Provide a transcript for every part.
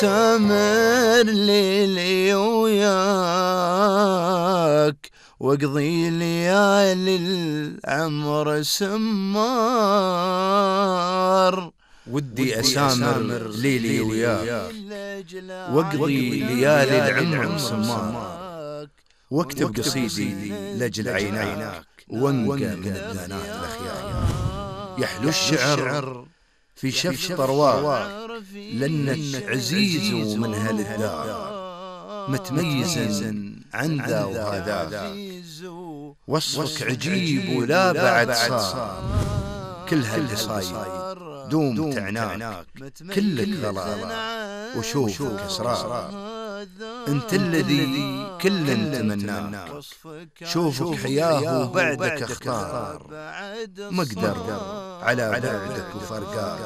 سامر ليلي وياك واقضي ليالي العمر سمار ودي أسامر ليلي وياك واقضي ليالي العمر سمار واكتب قصيدي لأجل عيناك وانقى من الدانات الأخيار يحلو الشعر في شف طروار لأنك عزيز من هالدار متميزا عن ذا وهذا وصفك عجيب ولا بعد صار كل هالقصايد دوم تعناك كلك غلا وشوفك اسرار انت الذي كل تمناك شوفك حياه وبعدك اختار مقدر على بعدك وفرقاك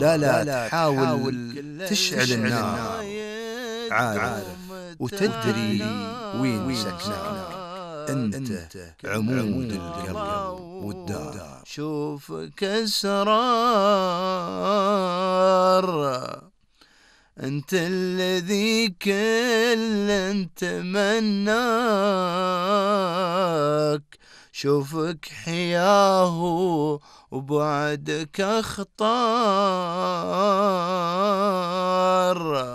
لا لا تحاول تشعل النار عارف وتدري وين سكنك انت عمود القلب والدار شوفك اسرار أنت الذي كل تمناك شوفك حياه وبعدك أخطار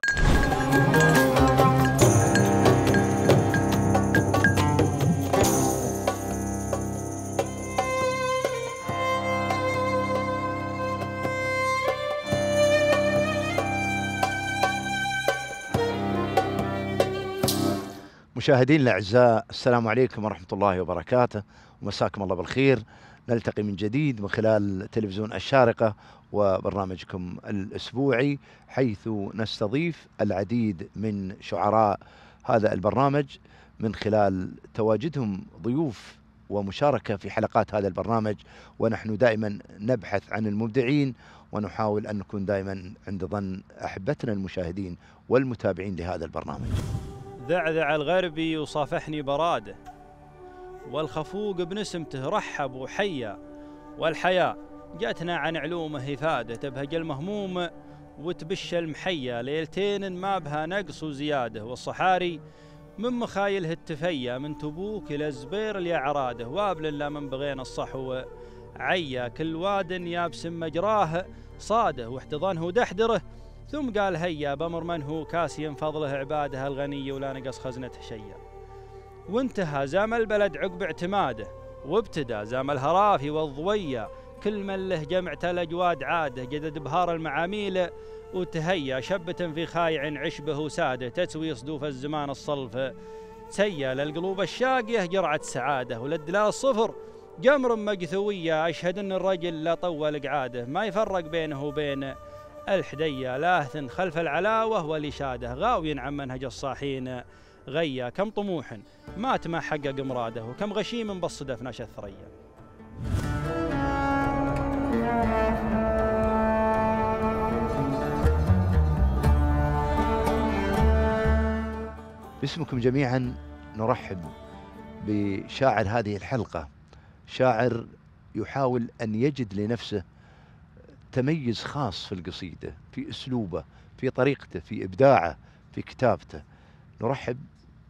مشاهدين الأعزاء السلام عليكم ورحمة الله وبركاته ومساكم الله بالخير نلتقي من جديد من خلال تلفزيون الشارقة وبرنامجكم الأسبوعي حيث نستضيف العديد من شعراء هذا البرنامج من خلال تواجدهم ضيوف ومشاركة في حلقات هذا البرنامج ونحن دائما نبحث عن المبدعين ونحاول أن نكون دائما عند ظن أحبتنا المشاهدين والمتابعين لهذا البرنامج ذعذع الغربي وصافحني براده والخفوق بنسمته رحب وحيا والحياء جاتنا عن علومه إفادة تبهج المهموم وتبش المحية ليلتين ما بها نقص وزيادة والصحاري من مخايله التفية من تبوك إلى الزبير لأعراده وابل لا من بغينا الصحو عيا كل واد يابس مجراه صاده واحتضانه ودحدره ثم قال هيا بمر من هو كاسيا فضله عباده الغنية ولا نقص خزنته شيا وانتهى زام البلد عقب اعتماده وابتدى زام الهرافي والضوية كل من له جمع الأجواد عاده جدد بهار المعاميل وتهيا شبة في خايع عشبه وساده تسوي صدوف الزمان الصلف سيا للقلوب الشاقية جرعة سعادة وللدلال الصفر جمر مقثوية أشهد أن الرجل لا طول قعاده ما يفرق بينه وبين الحدية لاهث خلف العلاوة ولشاده غاوي عن منهج الصاحين غيا كم طموح مات ما حقق مراده وكم غشيم بالصدف نشا الثريا باسمكم جميعا نرحب بشاعر هذه الحلقة شاعر يحاول أن يجد لنفسه تميز خاص في القصيدة في أسلوبه في طريقته في إبداعه في كتابته نرحب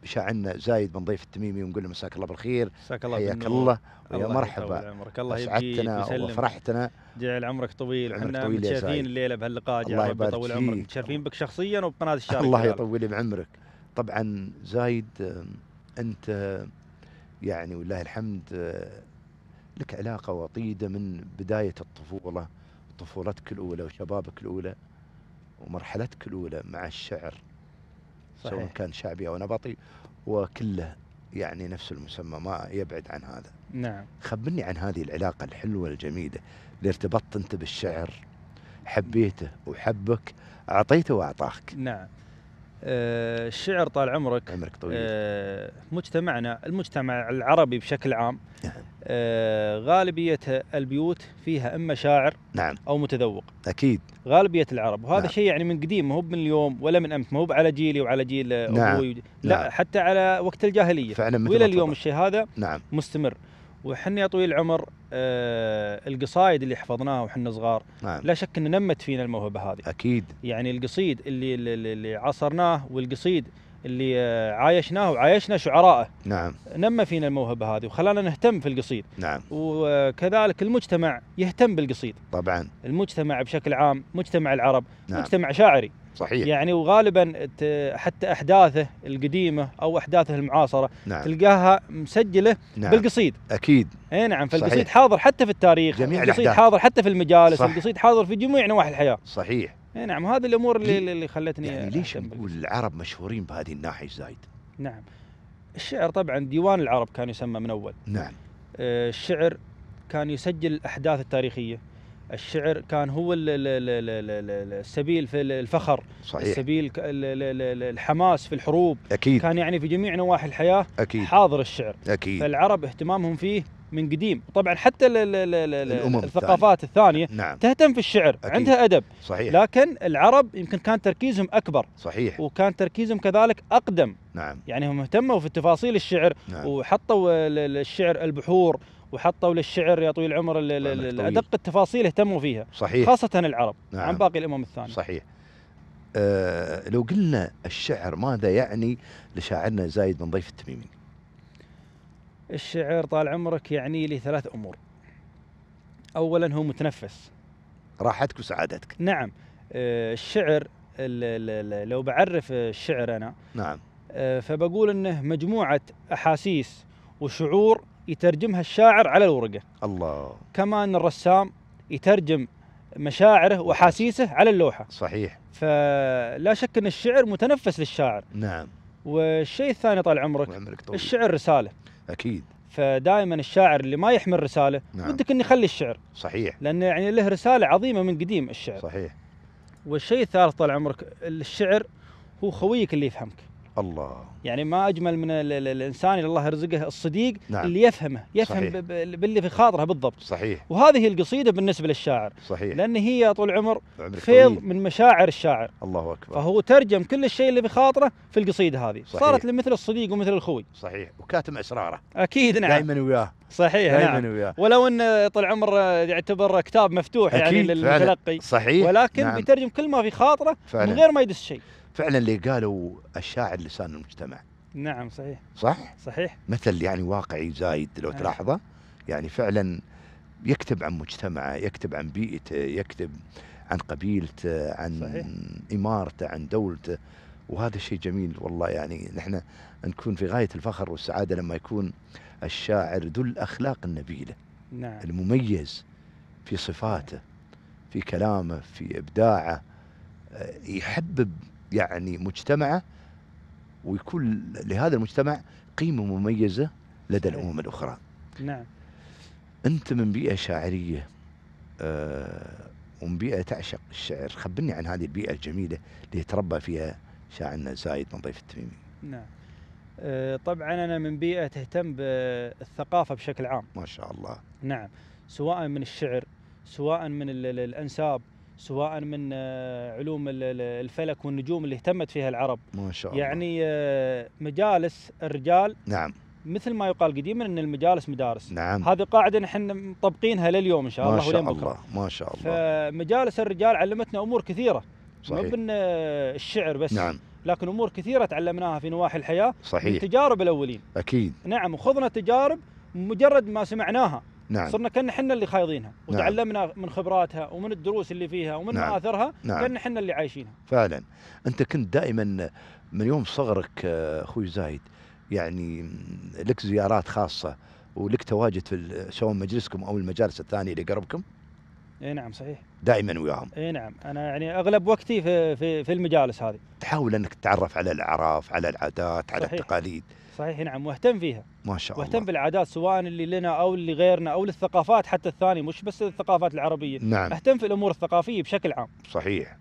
بشاعرنا زايد بن ضيف التميمي ونقول له مساك الله بالخير مساك الله حياك الله ويا مرحبا الله اسعدتنا وفرحتنا جعل عمرك طويل طويل متشرفين الليله بهاللقاء الله يبارك يطول عمرك متشرفين بك شخصيا وبقناه الشارع الله يطول بعمرك طبعا زايد انت يعني ولله الحمد لك علاقه وطيده من بدايه الطفوله طفولتك الأولى وشبابك الأولى ومرحلتك الأولى مع الشعر صحيح. سواء كان شعبي أو نبطي وكله يعني نفس المسمى ما يبعد عن هذا نعم خبرني عن هذه العلاقة الحلوة الجميلة اللي ارتبطت أنت بالشعر حبيته وحبك أعطيته وأعطاك نعم آه، الشعر طال عمرك عمرك طويل آه، مجتمعنا المجتمع العربي بشكل عام نعم. آه، غالبية البيوت فيها إما شاعر نعم أو متذوق أكيد غالبية العرب وهذا نعم. شيء يعني من قديم ما هو من اليوم ولا من أمس ما هو على جيلي وعلى جيل نعم. أبوي لا نعم. حتى على وقت الجاهلية فعلا وإلى اليوم الشيء هذا نعم مستمر وحنا يا طويل العمر آه القصايد اللي حفظناها وحنا صغار نعم. لا شك ان نمت فينا الموهبه هذه اكيد يعني القصيد اللي اللي عاصرناه والقصيد اللي آه، عايشناه وعايشنا شعراءه نعم نمى فينا الموهبه هذه وخلانا نهتم في القصيد نعم وكذلك المجتمع يهتم بالقصيد طبعا المجتمع بشكل عام مجتمع العرب نعم. مجتمع شاعري صحيح يعني وغالبا حتى احداثه القديمه او احداثه المعاصره نعم. تلقاها مسجله نعم. بالقصيد اكيد اي نعم فالقصيد صحيح. حاضر حتى في التاريخ جميع القصيد الأحداث. حاضر حتى في المجالس صح. القصيد حاضر في جميع نواحي الحياه صحيح اي نعم هذه الامور اللي, لي... اللي خلتني يعني ليش نقول العرب مشهورين بهذه الناحيه زايد نعم الشعر طبعا ديوان العرب كان يسمى من اول نعم آه، الشعر كان يسجل الاحداث التاريخيه الشعر كان هو السبيل في الفخر صحيح. السبيل الحماس في الحروب أكيد. كان يعني في جميع نواحي الحياة أكيد. حاضر الشعر أكيد. فالعرب اهتمامهم فيه من قديم طبعا حتى الثقافات الثانية, الثانية نعم. تهتم في الشعر أكيد. عندها أدب صحيح. لكن العرب يمكن كان تركيزهم أكبر صحيح. وكان تركيزهم كذلك أقدم نعم. يعني هم اهتموا في تفاصيل الشعر نعم. وحطوا الشعر البحور وحطوا للشعر يا طويل العمر ادق التفاصيل اهتموا فيها صحيح خاصه العرب نعم عن باقي الامم الثانيه صحيح أه لو قلنا الشعر ماذا يعني لشاعرنا زايد بن ضيف التميمي الشعر طال عمرك يعني لي ثلاث امور اولا هو متنفس راحتك وسعادتك نعم أه الشعر لو بعرف الشعر انا نعم أه فبقول انه مجموعه احاسيس وشعور يترجمها الشاعر على الورقه الله كما ان الرسام يترجم مشاعره واحاسيسه على اللوحه صحيح فلا شك ان الشعر متنفس للشاعر نعم والشيء الثاني طال عمرك طويل. الشعر رساله اكيد فدائما الشاعر اللي ما يحمل رساله نعم. ودك انه يخلي الشعر صحيح لان يعني له رساله عظيمه من قديم الشعر صحيح والشيء الثالث طال عمرك الشعر هو خويك اللي يفهمك الله يعني ما اجمل من الانسان اللي الله يرزقه الصديق نعم. اللي يفهمه يفهم صحيح. باللي في خاطره بالضبط صحيح وهذه القصيده بالنسبه للشاعر صحيح لان هي طول العمر فيض من مشاعر الشاعر الله اكبر فهو ترجم كل الشيء اللي في خاطره في القصيده هذه صحيح. صارت مثل الصديق ومثل الخوي صحيح وكاتم اسراره اكيد نعم دائما وياه صحيح دائما نعم. وياه ولو ان طول عمر يعتبر كتاب مفتوح يعني أكيد يعني للمتلقي صحيح ولكن نعم. بيترجم كل ما في خاطره فعلا. من غير ما يدس شيء فعلا اللي قالوا الشاعر لسان المجتمع نعم صحيح صح صحيح مثل يعني واقعي زايد لو آه. تلاحظه يعني فعلا يكتب عن مجتمعه يكتب عن بيئته يكتب عن قبيلته عن صحيح. امارته عن دولته وهذا شيء جميل والله يعني نحن نكون في غايه الفخر والسعاده لما يكون الشاعر ذو الاخلاق النبيله نعم. المميز في صفاته في كلامه في ابداعه آه، يحبب يعني مجتمعه ويكون لهذا المجتمع قيمة مميزة لدى الأمم الأخرى نعم أنت من بيئة شاعرية آه، ومن بيئة تعشق الشعر خبرني عن هذه البيئة الجميلة اللي تربى فيها شاعرنا زايد من ضيف التميمي نعم آه، طبعا أنا من بيئة تهتم بالثقافة بشكل عام ما شاء الله نعم سواء من الشعر سواء من الأنساب سواء من آه، علوم الفلك والنجوم اللي اهتمت فيها العرب ما شاء الله يعني آه، مجالس الرجال نعم مثل ما يقال قديما ان المجالس مدارس نعم هذه قاعده نحن مطبقينها لليوم ان شاء الله ما شاء ولين بكره الله. ما شاء الله فمجالس الرجال علمتنا امور كثيره صحيح مو آه، الشعر بس نعم لكن امور كثيره تعلمناها في نواحي الحياه صحيح من تجارب الاولين اكيد نعم وخذنا تجارب مجرد ما سمعناها نعم. صرنا كان احنا اللي خايضينها نعم. وتعلمنا نعم. من خبراتها ومن الدروس اللي فيها ومن نعم. مآثرها نعم. كان احنا اللي عايشينها فعلا أنت كنت دائما من يوم صغرك آه، أخوي زايد يعني لك زيارات خاصة ولك تواجد في سواء مجلسكم أو المجالس الثانية اللي قربكم اي نعم صحيح دائما وياهم اي نعم انا يعني اغلب وقتي في في, في المجالس هذه تحاول انك تتعرف على الاعراف على العادات صحيح. على التقاليد صحيح نعم واهتم فيها ما شاء الله واهتم بالعادات سواء اللي لنا او اللي غيرنا او للثقافات حتى الثانيه مش بس الثقافات العربيه نعم اهتم في الامور الثقافيه بشكل عام صحيح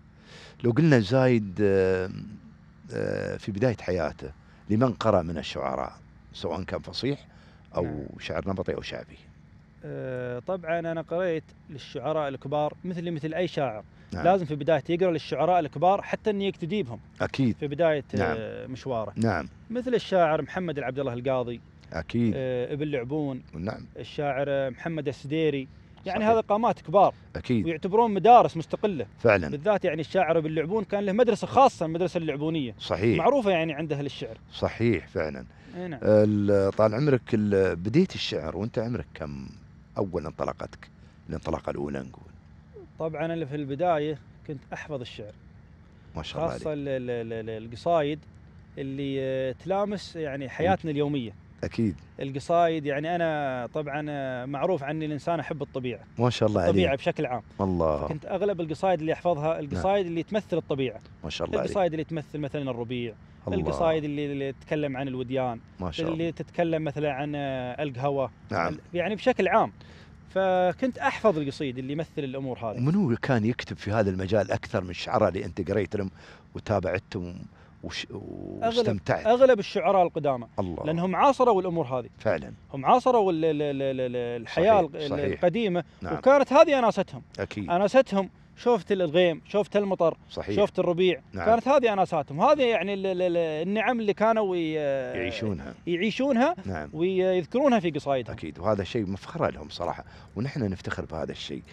لو قلنا زايد آه، آه، في بدايه حياته لمن قرأ من الشعراء سواء كان فصيح او نعم. شعر نبطي او شعبي آه، طبعا انا قريت للشعراء الكبار مثل مثل اي شاعر نعم. لازم في بدايته يقرا للشعراء الكبار حتى انه يكتدي بهم اكيد في بدايه آه، نعم. مشواره نعم مثل الشاعر محمد العبد الله القاضي اكيد آه، ابن لعبون نعم الشاعر محمد السديري يعني هذا قامات كبار اكيد ويعتبرون مدارس مستقله فعلا بالذات يعني الشاعر ابن لعبون كان له مدرسه خاصه المدرسه اللعبونيه صحيح معروفه يعني عند اهل الشعر صحيح فعلا نعم. طال عمرك بديت الشعر وانت عمرك كم أول انطلاقتك الانطلاقة الأولى نقول طبعا أنا في البداية كنت أحفظ الشعر ما شاء الله خاصة القصايد اللي آه، تلامس يعني حياتنا اليومية أكيد القصايد يعني أنا طبعا آه، معروف عني الإنسان أحب الطبيعة ما شاء الله الطبيعة عليك. بشكل عام الله كنت أغلب القصايد اللي أحفظها نعم. القصايد نعم. اللي تمثل الطبيعة ما شاء الله القصايد اللي تمثل مثلا الربيع الله. القصائد اللي, اللي تتكلم عن الوديان ما شاء الله. اللي تتكلم مثلا عن القهوه نعم. يعني بشكل عام فكنت احفظ القصيد اللي يمثل الامور هذه ومن كان يكتب في هذا المجال اكثر من الشعراء اللي انت قريتهم وتابعتهم وش... واستمتعت أغلب, اغلب الشعراء القدامى الله لانهم عاصروا الامور هذه فعلا هم عاصروا الحياه صحيح. القديمه صحيح. نعم. وكانت هذه اناستهم اكيد اناستهم شفت الغيم شفت المطر صحيح. شفت الربيع نعم. كانت هذه اناساتهم هذه يعني النعم اللي كانوا يعيشونها يعيشونها نعم. ويذكرونها في قصايدهم اكيد وهذا شيء مفخره لهم صراحه ونحن نفتخر بهذا الشيء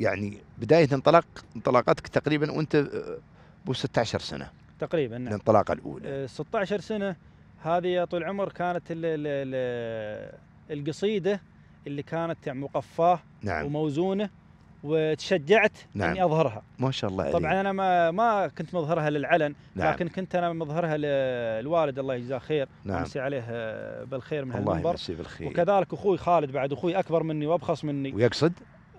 يعني بدايه انطلاق انطلاقتك تقريبا وانت ابو آه، 16 سنه تقريبا نعم الانطلاقه الاولى 16 آه، سنه هذه يا طول العمر كانت القصيده اللي كانت يعني مقفاه نعم. وموزونه وتشجعت نعم. اني اظهرها ما شاء الله طبعا انا ما ما كنت مظهرها للعلن نعم. لكن كنت انا مظهرها للوالد الله يجزاه خير نعم. ويمسي عليه بالخير من الله هالمنبر بالخير. وكذلك اخوي خالد بعد اخوي اكبر مني وابخص مني ويقصد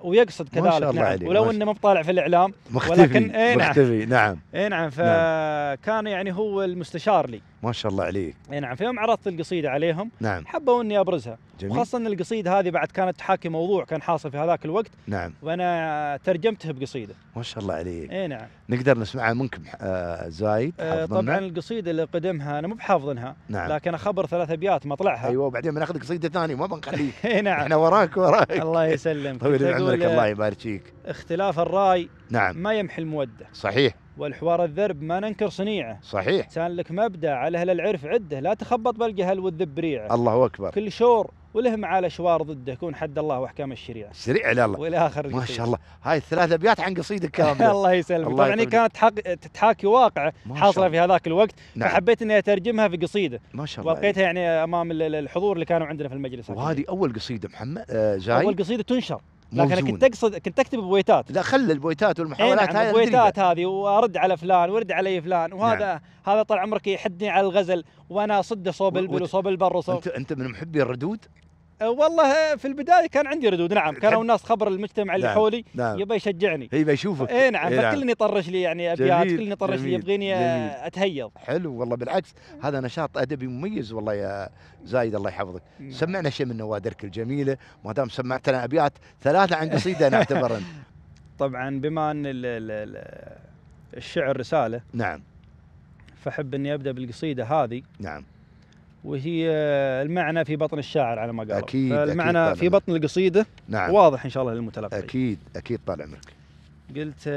ويقصد كذلك ما شاء الله نعم عليك. ولو انه ما بطالع في الاعلام مختفي ولكن إيه نعم مختفي نعم اي نعم. نعم فكان يعني هو المستشار لي ما شاء الله عليك اي نعم فيوم عرضت القصيده عليهم نعم حبوا اني ابرزها جميل. وخاصه ان القصيده هذه بعد كانت تحاكي موضوع كان حاصل في هذاك الوقت نعم وانا ترجمتها بقصيده ما شاء الله عليك اي نعم نقدر نسمعها منكم آه زايد آه طبعا القصيده اللي قدمها انا مو بحافظنها نعم لكن اخبر ثلاث ابيات مطلعها ايوه وبعدين بناخذ قصيده ثانيه ما بنخليك اي نعم احنا وراك وراك الله يسلمك طويل عمرك الله يبارك فيك اختلاف الراي نعم ما يمحي المودة صحيح والحوار الذرب ما ننكر صنيعه صحيح كان لك مبدا على اهل العرف عده لا تخبط بالجهل والذب بريعه الله اكبر كل شور وله على شوار ضده يكون حد الله واحكام الشريعه سريع لا الله والى اخر ما شاء الله هاي الثلاث ابيات عن قصيده كامله الله يسلمك طبعا هي كانت حق... تتحاكي واقعه حاصله في هذاك الوقت نعم. فحبيت اني اترجمها في قصيده ما شاء الله والقيتها يعني امام الحضور اللي كانوا عندنا في المجلس وهذه اول قصيده محمد آه جاي اول قصيده تنشر لكن كنت تقصد كنت تكتب بويتات لا خلي البويتات والمحاولات إيه، نعم، هاي البويتات هذه وارد على فلان وارد علي فلان نعم. وهذا نعم. هذا طال عمرك يحدني على الغزل وانا صده صوب البل وصوب البر وصوب انت انت من محبي الردود؟ أه، والله أه، في البدايه كان عندي ردود نعم كانوا الناس خبر المجتمع اللي نعم حولي نعم يبى يشجعني اي بيشوفك اي نعم إيه فكل يطرش نعم. لي يعني ابيات كل يطرش لي يبغيني أه، اتهيض حلو والله بالعكس هذا نشاط ادبي مميز والله يا زايد الله يحفظك نعم سمعنا شيء من نوادرك الجميله ما دام سمعتنا ابيات ثلاثه عن قصيده نعتبر طبعا بما ان الشعر رساله نعم فاحب اني ابدا بالقصيده هذه نعم وهي المعنى في بطن الشاعر على ما قالوا اكيد المعنى أكيد في بطن القصيده نعم واضح ان شاء الله للمتلقي اكيد اكيد طال عمرك قلت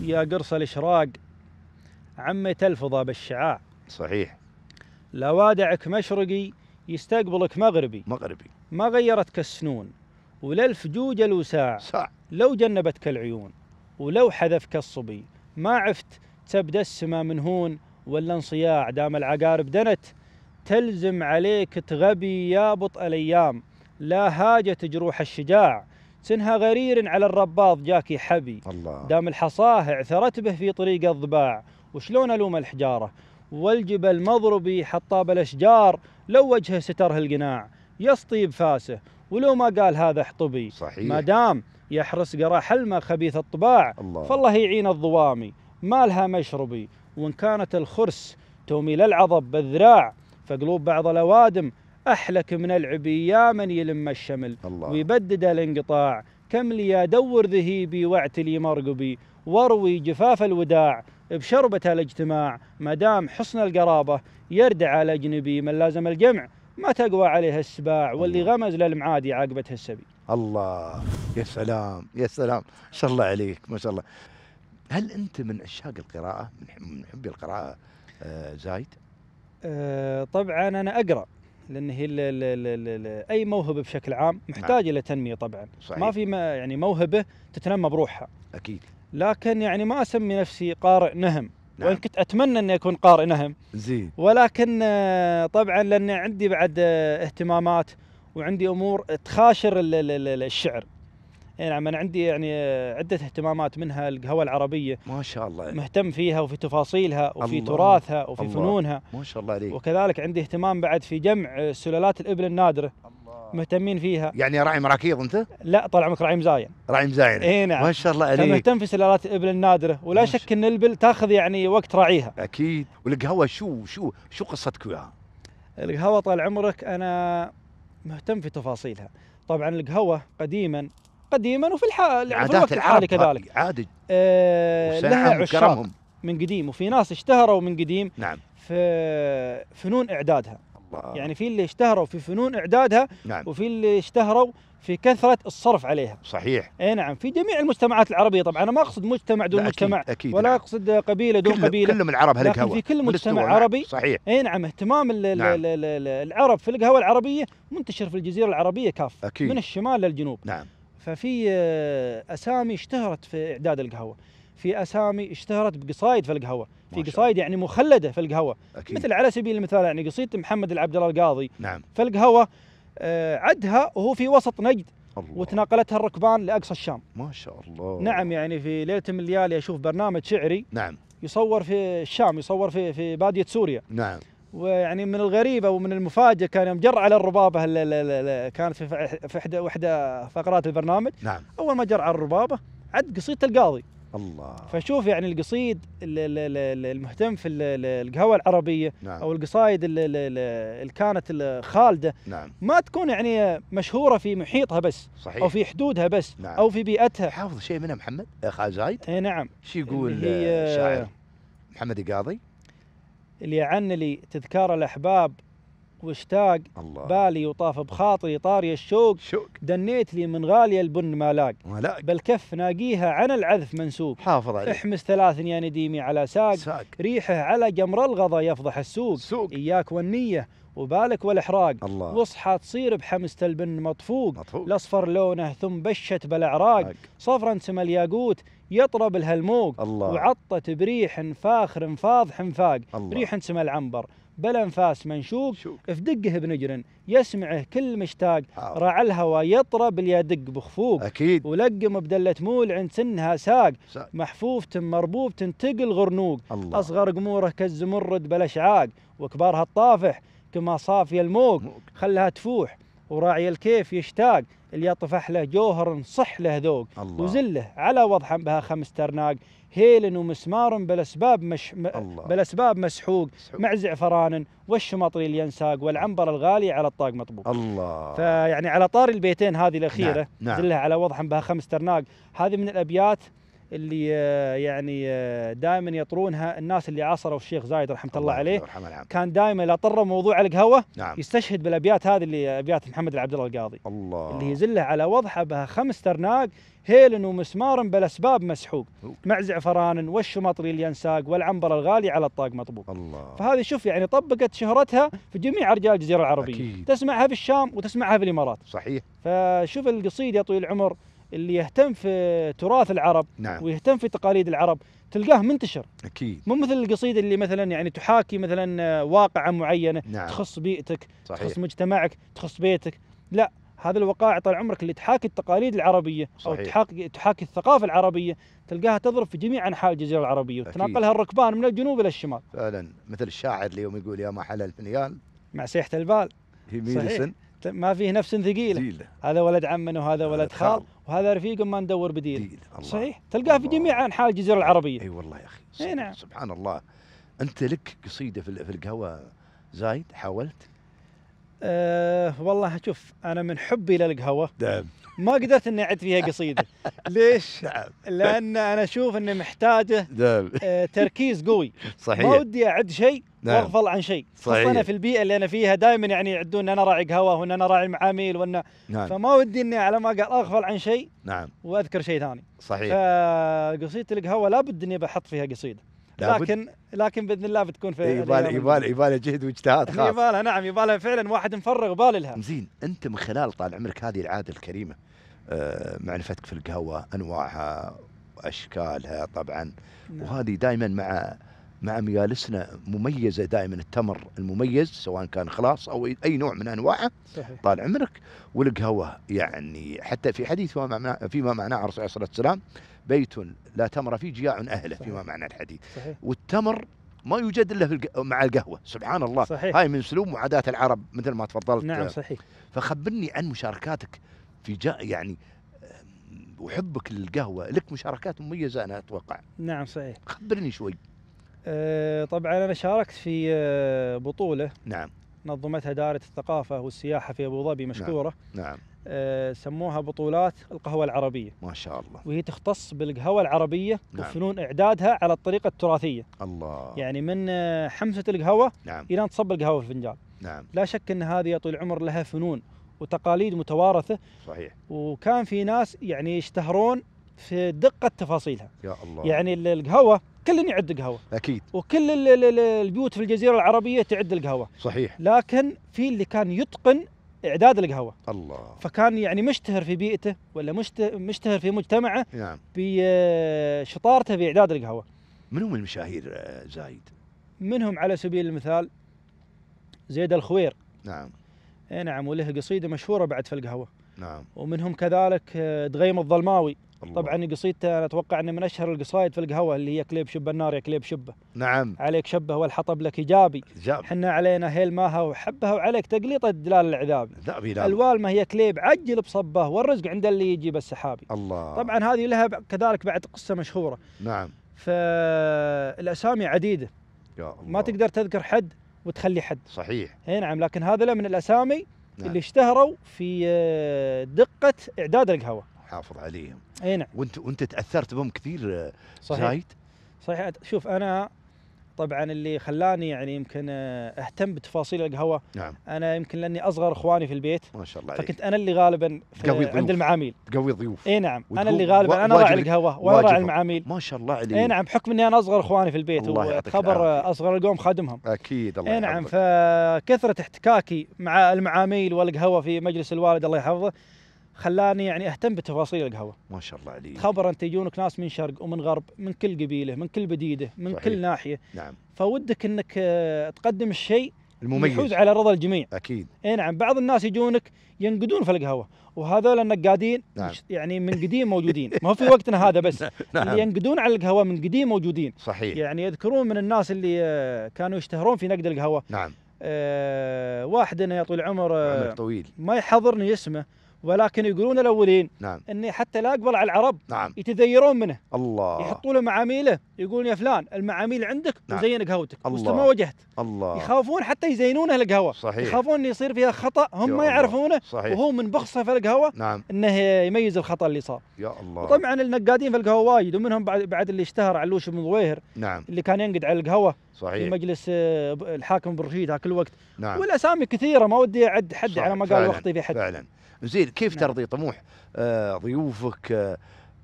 يا قرص الاشراق عمي تلفظ بالشعاع صحيح لوادعك مشرقي يستقبلك مغربي مغربي ما غيرتك السنون وللف جوجة الوساع ساع لو جنبتك العيون ولو حذفك الصبي ما عفت تبدى السما من هون ولا انصياع دام العقارب دنت تلزم عليك تغبي يابط الأيام لا هاجة جروح الشجاع سنها غرير على الرباط جاكي حبي الله دام الحصاه عثرت به في طريق الضباع وشلون ألوم الحجارة والجبل مضربي حطاب الأشجار لو وجهه ستره القناع يسطي بفاسه ولو ما قال هذا حطبي صحيح ما دام يحرس قرا حلمة خبيث الطباع الله فالله يعين الظوامي مالها مشربي وإن كانت الخرس تومي للعضب بالذراع فقلوب بعض الأوادم أحلك من العبي يا من يلم الشمل الله. ويبدد الانقطاع كم لي أدور ذهيبي واعتلي مرقبي واروي جفاف الوداع بشربة الاجتماع مدام حصن القرابة يردع على أجنبي من لازم الجمع ما تقوى عليها السباع واللي غمز للمعادي عاقبته السبي الله يا سلام يا سلام ما شاء الله عليك ما شاء الله هل انت من عشاق القراءه من حب القراءه آه زايد آه، طبعا انا اقرا لان هي الـ الـ الـ الـ اي موهبه بشكل عام محتاجه نعم. الى تنميه طبعا صحيح. ما في ما يعني موهبه تتنمى بروحها اكيد لكن يعني ما اسمي نفسي قارئ نهم نعم. وان كنت اتمنى اني اكون قارئ نهم زين ولكن آه، طبعا لان عندي بعد آه، اهتمامات وعندي امور تخاشر الشعر اي نعم انا عندي يعني عده اهتمامات منها القهوه العربيه ما شاء الله يعني. مهتم فيها وفي تفاصيلها وفي الله تراثها وفي الله فنونها ما شاء الله عليك وكذلك عندي اهتمام بعد في جمع سلالات الابل النادره الله. مهتمين فيها يعني راعي مراكيض انت؟ لا طال عمرك راعي مزاين راعي مزاين اي نعم ما شاء الله عليك مهتم في سلالات الابل النادره ولا شك ان الابل تاخذ يعني وقت راعيها اكيد والقهوه شو شو شو قصتك وياها؟ القهوه طال عمرك انا مهتم في تفاصيلها طبعا القهوه قديما قديما وفي الحال في الوقت الحالي كذلك عادي آه لها عشاق من قديم وفي ناس اشتهروا من قديم نعم في فنون اعدادها الله. يعني في اللي اشتهروا في فنون اعدادها نعم. وفي اللي اشتهروا في كثره الصرف عليها صحيح اي نعم في جميع المجتمعات العربيه طبعا انا ما اقصد مجتمع دون مجتمع أكيد أكيد ولا نعم. اقصد قبيله دون كل قبيله كلهم العرب هلك في كل مجتمع نعم. عربي صحيح اي نعم اهتمام نعم. العرب في القهوه العربيه منتشر في الجزيره العربيه كافه أكيد. من الشمال للجنوب نعم ففي آه، اسامي اشتهرت في اعداد القهوه في اسامي اشتهرت بقصايد في القهوه في قصايد يعني مخلده في القهوه أكيد. مثل على سبيل المثال يعني قصيده محمد العبد الله القاضي نعم في القهوه آه، عدها وهو في وسط نجد الله. وتناقلتها الركبان لاقصى الشام ما شاء الله نعم يعني في ليله من الليالي اشوف برنامج شعري نعم يصور في الشام يصور في في باديه سوريا نعم ويعني من الغريبه ومن المفاجئ كان يوم جر على الربابه اللي اللي كان في في احدى واحده فقرات البرنامج نعم اول ما جر على الربابه عد قصيده القاضي الله فشوف يعني القصيد المهتم في القهوه العربيه نعم. او القصايد اللي كانت خالده نعم. ما تكون يعني مشهوره في محيطها بس صحيح. او في حدودها بس نعم. او في بيئتها حافظ شيء منها محمد خالد زايد اي نعم شو يقول الشاعر محمد القاضي اللي يعن لي تذكار الأحباب واشتاق الله بالي وطاف بخاطري طاري الشوق شوق دنيت لي من غالية البن مالاق لاق بالكف ناقيها عن العذف منسوب حافظ عليك احمس ثلاث يا نديمي على ساق, ساق ريحه على جمر الغضا يفضح السوق سوق إياك والنية وبالك والإحراق الله واصحى تصير بحمسه البن مطفوق, مطفوق الأصفر لونه ثم بشت بالأعراق صفرا سما الياقوت يطرب الموق الله وعطت بريح فاخر فاضح فاق ريح سما العنبر بالانفاس منشوق فدقه بنجر يسمعه كل مشتاق راع الهوى يطرب اللي يدق بخفوق اكيد ولقم بدله مول عند سنها ساق محفوف مربوب تنتقل غرنوق الله. اصغر قموره كالزمرد بالاشعاق وكبارها الطافح كما صافي الموق خلها تفوح وراعي الكيف يشتاق اللي يطفح له جوهر صح له ذوق وزله على وضحا بها خمس ترناق هيل ومسمار بالاسباب مش م... بالاسباب مسحوق مع زعفران والشمطري الينساق والعنبر الغالي على الطاق مطبوق الله فيعني على طار البيتين هذه الاخيره نعم. نعم. زلها على وضح بها خمس ترناق هذه من الابيات اللي آه، يعني آه، دائما يطرونها الناس اللي عاصروا الشيخ زايد رحمه الله, الله عليه الله كان دائما اذا طر موضوع القهوه نعم. يستشهد بالابيات هذه اللي آه، ابيات محمد العبد الله القاضي الله اللي يزله على وضحه بها خمس ترناق هيل ومسمار بالاسباب مسحوق مع زعفران والشمطري ينساق والعنبر الغالي على الطاق مطبوق الله فهذه شوف يعني طبقت شهرتها في جميع ارجاء الجزيره العربيه أكيد. تسمعها في الشام وتسمعها في الامارات صحيح فشوف القصيد يا طويل العمر اللي يهتم في تراث العرب نعم. ويهتم في تقاليد العرب تلقاه منتشر اكيد مو مثل القصيده اللي مثلا يعني تحاكي مثلا واقعه معينه نعم. تخص بيئتك صحيح. تخص مجتمعك تخص بيتك لا هذا الوقائع طال عمرك اللي تحاكي التقاليد العربيه صحيح. او تحاكي تحاكي الثقافه العربيه تلقاها تضرب في جميع انحاء الجزيره العربيه وتناقلها الركبان من الجنوب الى الشمال فعلا مثل الشاعر اليوم يقول يا ما حلى الفنيال مع سيحه البال هي ميلسن ما فيه نفس ثقيله ديلة. هذا ولد عمنا وهذا ولد خال وهذا رفيق ما ندور بديل صحيح تلقاه في جميع انحاء الجزيره العربيه اي والله يا اخي نعم. سبحان الله انت لك قصيده في القهوه زايد حاولت أه والله شوف انا من حبي للقهوه نعم ما قدرت اني اعد فيها قصيده ليش؟ نعم. لان انا اشوف اني محتاجه نعم آه، تركيز قوي صحيح ما ودي اعد شيء نعم. واغفل عن شيء صحيح انا في البيئه اللي انا فيها دائما يعني يعدون ان انا راعي قهوه وان انا راعي المعاميل وان نعم. فما ودي اني على ما قال اغفل عن شيء نعم واذكر شيء ثاني صحيح فقصيده القهوه لابد اني بحط فيها قصيده لكن لكن باذن الله بتكون في يبال يبال يبالها جهد واجتهاد خاص يبالها نعم يبالها فعلا واحد مفرغ بال لها زين انت من خلال طال عمرك هذه العاده الكريمه آه، معرفتك في القهوه انواعها واشكالها طبعا نعم. وهذه دائما مع مع مجالسنا مميزه دائما التمر المميز سواء كان خلاص او اي نوع من انواعه طال عمرك والقهوه يعني حتى في حديث فيما معناه الرسول عليه الصلاه والسلام بيت لا تمر فيه جياع أهله فيما معنى الحديث صحيح. والتمر ما يوجد الا في مع القهوه سبحان الله صحيح. هاي من اسلوب وعادات العرب مثل ما تفضلت نعم صحيح فخبرني عن مشاركاتك في جاء يعني وحبك للقهوه لك مشاركات مميزه انا اتوقع نعم صحيح خبرني شوي أه طبعا انا شاركت في آه، بطوله نعم نظمتها دائره الثقافه والسياحه في ابو ظبي مشكوره نعم, نعم. آه، سموها بطولات القهوة العربية ما شاء الله وهي تختص بالقهوة العربية نعم. وفنون إعدادها على الطريقة التراثية الله يعني من آه، حمسة القهوة نعم. إلى أن تصب القهوة في الفنجان نعم لا شك أن هذه يا طويل العمر لها فنون وتقاليد متوارثة صحيح وكان في ناس يعني يشتهرون في دقة تفاصيلها يا الله يعني القهوة كل يعد قهوة أكيد وكل البيوت في الجزيرة العربية تعد القهوة صحيح لكن في اللي كان يتقن اعداد القهوه الله فكان يعني مشتهر في بيئته ولا مشتهر في مجتمعه نعم بشطارته آه، في اعداد القهوه من هم المشاهير آه، زايد منهم على سبيل المثال زيد الخوير نعم اي نعم وله قصيده مشهوره بعد في القهوه نعم ومنهم كذلك آه، دغيم الظلماوي الله. طبعا قصيدته آه، انا اتوقع انه من اشهر القصايد في القهوه اللي هي كليب شبه النار يا كليب شبه نعم عليك شبه والحطب لك ايجابي حنا علينا هيل ماها وحبها وعليك العذابي ذابي العذاب نعم. الوالمه هي كليب عجل بصبه والرزق عند اللي يجيب السحابي الله طبعا هذه لها كذلك بعد قصه مشهوره نعم فالاسامي عديده يا الله. ما تقدر تذكر حد وتخلي حد صحيح اي نعم لكن هذا من الاسامي نعم. اللي اشتهروا في آه، دقه اعداد القهوه حافظ عليهم اي نعم وانت وانت تاثرت بهم كثير آه، صحيح زايد صحيح شوف انا طبعا اللي خلاني يعني يمكن آه، اهتم بتفاصيل القهوه نعم. انا يمكن لاني اصغر اخواني في البيت ما شاء الله عليك. فكنت انا اللي غالبا في عند المعاميل تقوي ضيوف اي نعم انا اللي غالبا انا راعي القهوه وانا راعي المعاميل ما شاء الله عليك اي نعم بحكم اني انا اصغر اخواني في البيت الله وخبر اصغر القوم خادمهم اكيد الله اي نعم فكثره احتكاكي مع المعاميل والقهوه في مجلس الوالد الله يحفظه خلاني يعني اهتم بتفاصيل القهوه ما شاء الله عليك خبر انت تجونك ناس من شرق ومن غرب من كل قبيله من كل بديده من صحيح. كل ناحيه نعم فودك انك آه، تقدم الشيء المميز يحوز على رضا الجميع اكيد اي نعم بعض الناس يجونك ينقدون في القهوه وهذول النقادين نعم. يعني من قديم موجودين ما في وقتنا هذا بس نعم. اللي ينقدون على القهوه من قديم موجودين صحيح يعني يذكرون من الناس اللي آه، كانوا يشتهرون في نقد القهوه نعم آه واحد انا يا طويل العمر آه طويل ما يحضرني اسمه ولكن يقولون الاولين نعم اني حتى لا اقبل على العرب نعم يتذيرون منه الله يحطوا له معاميله يقولون يا فلان المعاميل عندك نعم وزين قهوتك الله ما وجهت الله يخافون حتى يزينونها القهوه صحيح يخافون انه يصير فيها خطا هم ما يعرفونه صحيح وهو من بخصه في القهوه نعم انه يميز الخطا اللي صار يا الله طبعا النقادين في القهوه وايد ومنهم بعد بعد اللي اشتهر علوش بن ضويهر نعم اللي كان ينقد على القهوه صحيح في مجلس آه، الحاكم رشيد هاك الوقت نعم والاسامي كثيره ما ودي اعد حد على ما قال وقتي في حد فعلا زين كيف نعم. ترضي طموح آه ضيوفك آه,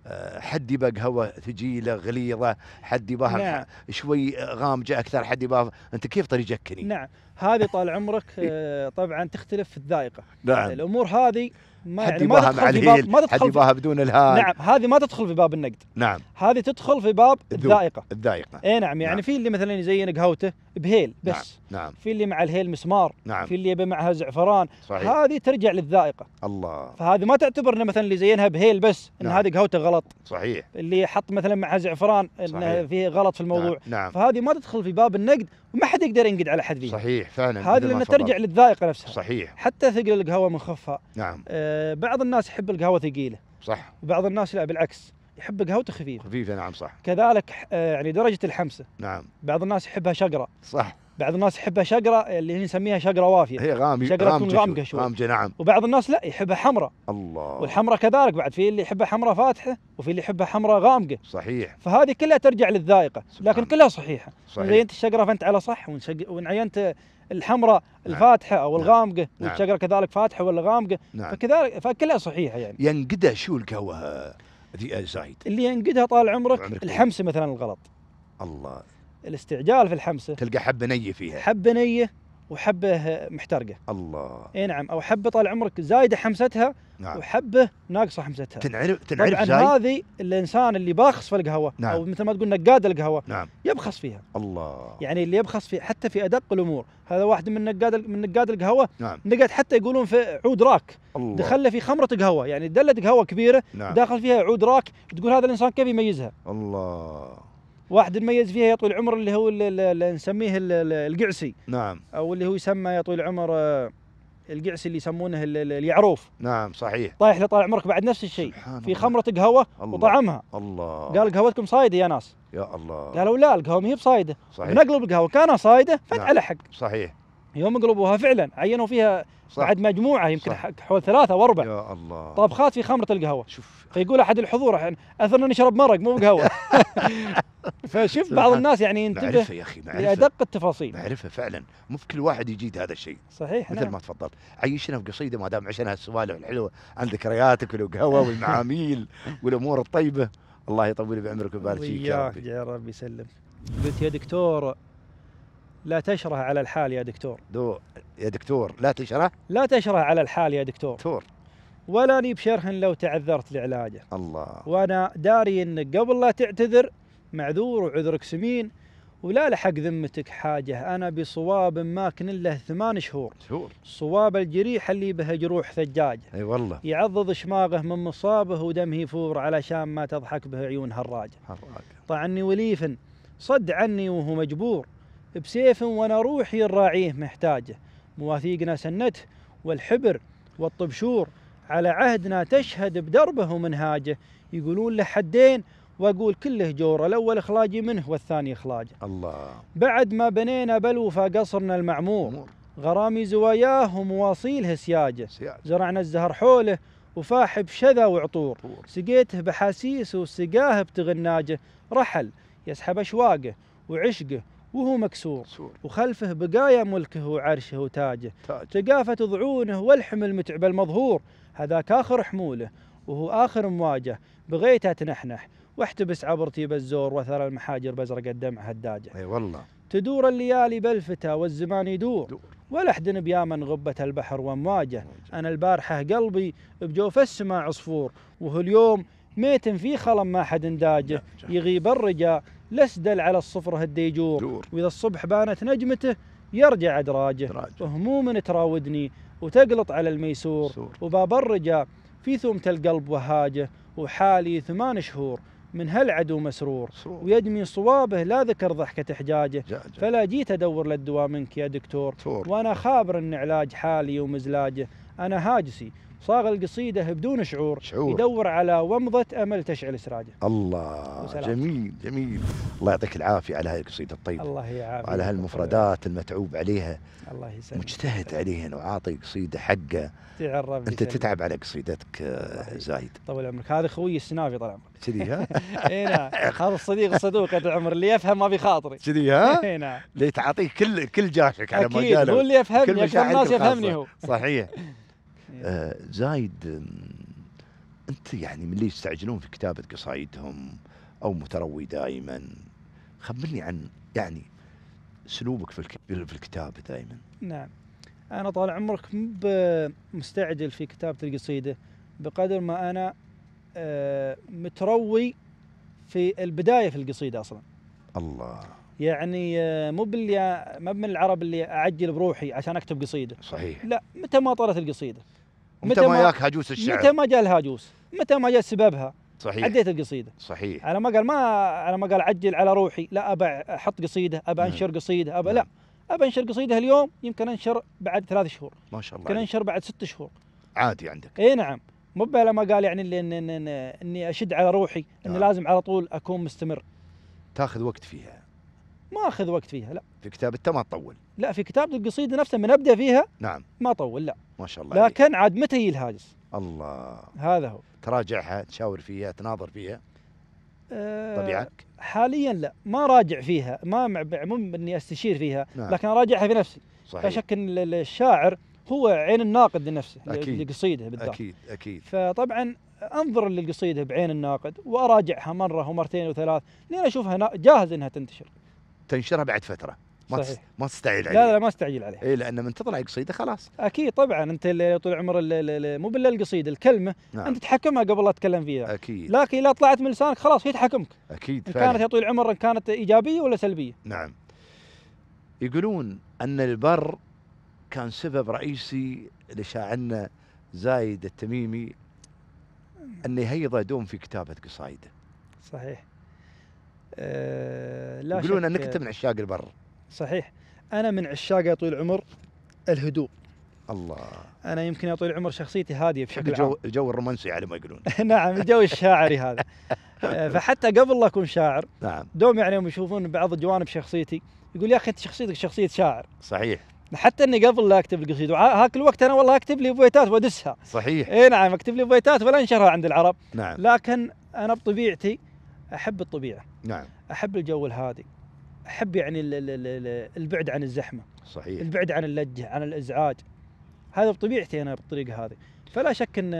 آه، حد يبقى قهوه ثجيله غليظه حد يبقى نعم. شوي آه، غامجه اكثر حد يبقى انت كيف طريقك كني نعم هذه طال عمرك آه، طبعا تختلف في الذائقه نعم الامور هذه ما يعني ما تدخل في باب ما تدخل في بدون الهان نعم هذه ما تدخل في باب النقد نعم هذه تدخل في باب الذائقه الذائقه اي نعم يعني نعم. في اللي مثلا يزين قهوته بهيل نعم، بس نعم. نعم في اللي مع الهيل مسمار نعم في اللي يبي معها زعفران صحيح هذه ترجع للذائقه الله فهذه ما تعتبر انه مثلا اللي زينها بهيل بس ان نعم. هذه قهوته غلط صحيح اللي حط مثلا معها زعفران انه في غلط في الموضوع نعم. نعم فهذه ما تدخل في باب النقد ما حد يقدر ينقد على حد فيه صحيح فعلا هذه لان ترجع للذائقه نفسها صحيح حتى ثقل القهوه من خفها نعم آه بعض الناس يحب القهوه ثقيله صح وبعض الناس لا بالعكس يحب قهوته خفيفه خفيفه نعم صح كذلك آه يعني درجه الحمسه نعم بعض الناس يحبها شقره صح بعض الناس يحبها شقره اللي نسميها شقره وافيه هي غامي شقره غامجة, غامقه شوي غامجه نعم وبعض الناس لا يحبها حمراء الله والحمراء كذلك بعد في اللي يحبها حمراء فاتحه وفي اللي يحبها حمراء غامقه صحيح فهذه كلها ترجع للذائقه لكن كلها صحيحه صحيح اذا عينت الشقره فانت على صح وان عينت الحمراء نعم. الفاتحه او نعم. الغامقه نعم. والشقره كذلك فاتحه ولا غامقه نعم. فكذلك فكلها صحيحه يعني ينقدها شو القهوه ذي زايد اللي ينقدها طال عمرك الحمسه مثلا الغلط الله الاستعجال في الحمسه تلقى حبه نيه فيها حبه نيه وحبه محترقه الله اي نعم او حبه طال عمرك زايده حمستها نعم. وحبه ناقصه حمستها تنعرف تنعرف طبعا زاي؟ هذه الانسان اللي باخص في القهوه نعم. او مثل ما تقول نقاد القهوه نعم. يبخص فيها الله يعني اللي يبخص في حتى في ادق الامور هذا واحد من نقاد من نقاد القهوه نعم. نقاد حتى يقولون في عود راك الله. دخل في خمره قهوه يعني دلت قهوه كبيره نعم. داخل فيها عود راك تقول هذا الانسان كيف يميزها الله واحد يميز فيها يا طويل العمر اللي هو اللي اللي نسميه القعسي نعم او اللي هو يسمى يا طويل العمر آه، القعسي اللي يسمونه اليعروف نعم صحيح طايح لطال عمرك بعد نفس الشيء في خمره قهوه وطعمها الله قال قهوتكم صايده يا ناس يا الله قالوا لا القهوه ما هي بصايده صحيح نقلب القهوه كانها صايده فجاه نعم. حق صحيح يوم قلبوها فعلا عينوا فيها صح بعد مجموعه يمكن صح حول ثلاثه واربع يا الله طبخات في خمره القهوه شوف فيقول احد الحضور الحين اثرنا نشرب مرق مو قهوه فشوف بعض الناس يعني ينتبه معرفه يا اخي معرفه لادق التفاصيل معرفه فعلا مو في كل واحد يجيد هذا الشيء صحيح مثل نعم. ما تفضلت عيشنا بقصيده ما دام عشنا هالسوالف الحلوه عن ذكرياتك والقهوه والمعاميل والامور الطيبه الله يطول بعمرك ويبارك فيك يا رب يا رب يسلمك قلت يا دكتور لا تشره على الحال يا دكتور دو يا دكتور لا تشره لا تشره على الحال يا دكتور دكتور ولا لي بشرح لو تعذرت لعلاجه الله وانا داري انك قبل لا تعتذر معذور وعذرك سمين ولا لحق ذمتك حاجة أنا بصواب ماكن له ثمان شهور شهور صواب الجريح اللي به جروح ثجاجة أي والله يعضض شماغه من مصابه ودمه يفور علشان ما تضحك به عيون هراج هراج طعني وليف صد عني وهو مجبور بسيف وانا روحي الراعيه محتاجه مواثيقنا سنته والحبر والطبشور على عهدنا تشهد بدربه ومنهاجه يقولون له حدين واقول كله جوره الاول اخلاجي منه والثاني اخلاجه الله بعد ما بنينا بلوفا قصرنا المعمور مور. غرامي زواياه ومواصيله سياجه سياج. زرعنا الزهر حوله وفاح بشذا وعطور طور. سقيته بحاسيس وسقاه بتغناجه رحل يسحب اشواقه وعشقه وهو مكسور سور. وخلفه بقايا ملكه وعرشه وتاجه تاج. تقافة ضعونه والحمل متعب المظهور هذاك آخر حموله وهو آخر مواجه بغيته تنحنح واحتبس عبرتي طيب بالزور الزور وثرى المحاجر بزرق الدمع هداجه اي والله تدور الليالي بالفتى والزمان يدور دور. ولا احدن بيامن غبة البحر وامواجه انا البارحة قلبي بجوف السماء عصفور وهو اليوم ميت في خلم ما حد انداجه نعم، يغيب الرجاء لس دل على الصفر هدي يجور دور. واذا الصبح بانت نجمته يرجع ادراجه دراجة. هموم تراودني وتقلط على الميسور سور. وباب الرجا في ثومة القلب وهاجه وحالي ثمان شهور من هالعدو مسرور سور. ويدمي صوابه لا ذكر ضحكة حجاجه جاجة. فلا جيت أدور للدواء منك يا دكتور سور. وأنا خابر أن علاج حالي ومزلاجه أنا هاجسي صاغ القصيدة بدون شعور, شعور. يدور على ومضة أمل تشعل سراجه الله وسلام. جميل جميل الله يعطيك العافية على هذه القصيدة الطيبة الله يعافيك وعلى هالمفردات المتعوب عليها الله يسلمك مجتهد عليها وعاطي قصيدة حقه تعرف أنت تتعب على قصيدتك آه، زايد طول عمرك هذا خوي السنافي طال عمرك كذي ها؟ اي نعم هذا الصديق الصدوق يا العمر اللي يفهم ما بخاطري كذي ها؟ اي نعم اللي تعطيه كل كل جاشك على مجاله اكيد هو اللي يفهمني اكثر الناس يفهمني هو صحيح إيه. آه زايد انت يعني من اللي يستعجلون في كتابه قصايدهم او متروي دائما خبرني عن يعني اسلوبك في في الكتابه دائما نعم انا طال عمرك مستعجل في كتابه القصيده بقدر ما انا آه متروي في البدايه في القصيده اصلا الله يعني آه، مو باللي ما من العرب اللي اعجل بروحي عشان اكتب قصيده صحيح لا متى ما طرت القصيده متى ما ياك هاجوس الشعر متى ما جاء الهاجوس متى ما جاء سببها صحيح عديت القصيده صحيح على ما قال ما على ما قال عجل على روحي لا ابى احط قصيده ابى نعم. انشر قصيده ابى لا نعم. ابى انشر قصيده اليوم يمكن انشر بعد ثلاث شهور ما شاء الله يمكن انشر بعد ست شهور عادي عندك اي نعم مو على ما قال يعني اللي إن إن اني اشد على روحي اني آه. لازم على طول اكون مستمر تاخذ وقت فيها ما اخذ وقت فيها لا في كتاب ما تطول لا في كتابة القصيدة نفسها من أبدأ فيها نعم ما طول لا ما شاء الله لكن عاد متى الهاجس؟ الله هذا هو تراجعها تشاور فيها تناظر فيها آه، طبيعتك حاليا لا ما راجع فيها ما بعموم اني استشير فيها نعم. لكن راجعها في نفسي صحيح لا شك ان الشاعر هو عين الناقد لنفسه أكيد لقصيده بالذات اكيد اكيد فطبعا انظر للقصيده بعين الناقد واراجعها مره ومرتين وثلاث لين اشوفها جاهزه انها تنتشر تنشرها بعد فتره ما صحيح. ما تستعجل عليه لا لا ما استعجل عليه اي لان من تطلع قصيده خلاص اكيد طبعا انت اللي طول عمر مو بالله القصيده الكلمه نعم. انت تحكمها قبل لا تتكلم فيها اكيد لكن اذا طلعت من لسانك خلاص هي تحكمك اكيد إن كانت يا طويل العمر كانت ايجابيه ولا سلبيه نعم يقولون ان البر كان سبب رئيسي لشاعرنا زايد التميمي ان يهيض دوم في كتابه قصايده صحيح أه لا يقولون انك انت من عشاق البر صحيح انا من عشاق يا طويل العمر الهدوء الله انا يمكن يا طويل العمر شخصيتي هاديه بشكل الجو عام الجو الرومانسي على ما يقولون نعم الجو الشاعري هذا آه، فحتى قبل لا اكون شاعر نعم دوم يعني يوم يشوفون بعض جوانب شخصيتي يقول يا اخي انت شخصيتك شخصيه شاعر صحيح حتى اني قبل لا اكتب القصيده هاك الوقت انا والله اكتب لي بويتات وادسها صحيح اي نعم اكتب لي بويتات ولا انشرها عند العرب نعم لكن انا بطبيعتي احب الطبيعه نعم احب الجو الهادي احب يعني البعد عن الزحمه صحيح البعد عن اللجه عن الازعاج هذا بطبيعتي انا بالطريقه هذه فلا شك ان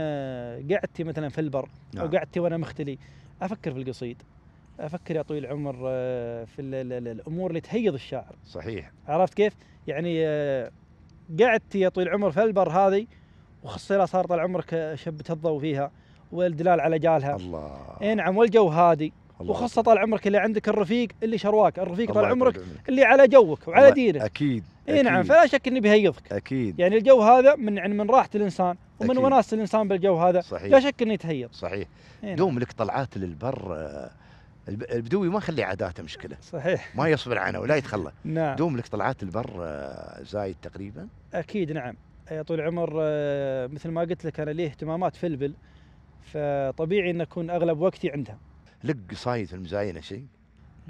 قعدتي مثلا في البر نعم. او قعدتي وانا مختلي افكر في القصيد افكر يا طويل العمر آه، في الامور اللي تهيض الشاعر صحيح عرفت كيف يعني آه، قعدتي يا طويل العمر في البر هذه وخصيلة صار طال عمرك آه، شبت الضوء فيها والدلال على جالها الله اي نعم والجو هادي وخاصه طال عمرك اللي عندك الرفيق اللي شرواك الرفيق طال عمرك اللي على جوك وعلى دينك اكيد اي نعم فلا شك انه بيهيضك اكيد يعني الجو هذا من يعني من راحه الانسان ومن وناسه الانسان بالجو هذا صحيح. لا شك انه يتهيض صحيح إيه دوم لك طلعات للبر آه، البدوي ما خلي عاداته مشكله صحيح ما يصبر عنها ولا يتخلى نعم دوم لك طلعات البر آه، زايد تقريبا اكيد نعم يا طول العمر آه، مثل ما قلت لك انا لي اهتمامات في البل فطبيعي ان اكون اغلب وقتي عندها لق قصايد المزاينه شيء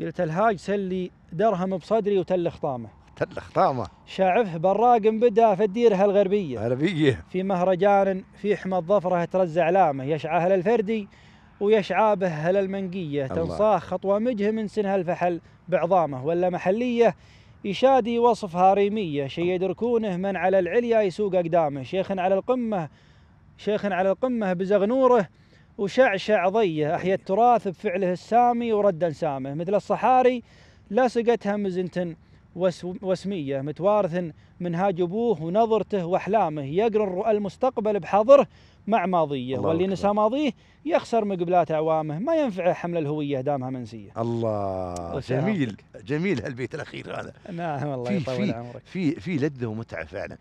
قلت الهاج سلي درهم بصدري وتل خطامه تل خطامه شعفه براق بدا في الديره الغربيه غربيه في مهرجان في حمى ظفره ترزع علامه يشعى هل الفردي ويشعى به هل المنقيه تنصاخ خطوه مجه من سنها الفحل بعظامه ولا محليه يشادي وصفها ريميه شي يدركونه من على العليا يسوق اقدامه شيخ على القمه شيخ على القمه بزغنوره وشعشع ضيه أحيا التراث بفعله السامي وردا سامه مثل الصحاري لاصقتها مزنت وسمية متوارث منهاج أبوه ونظرته وأحلامه يقرن المستقبل بحاضره مع ماضيه واللي نسى ماضيه يخسر مقبلات أعوامه ما ينفعه حمل الهوية دامها منسية الله جميل جميل هالبيت الأخير هذا نعم والله يطول عمرك في في لذة ومتعة فعلا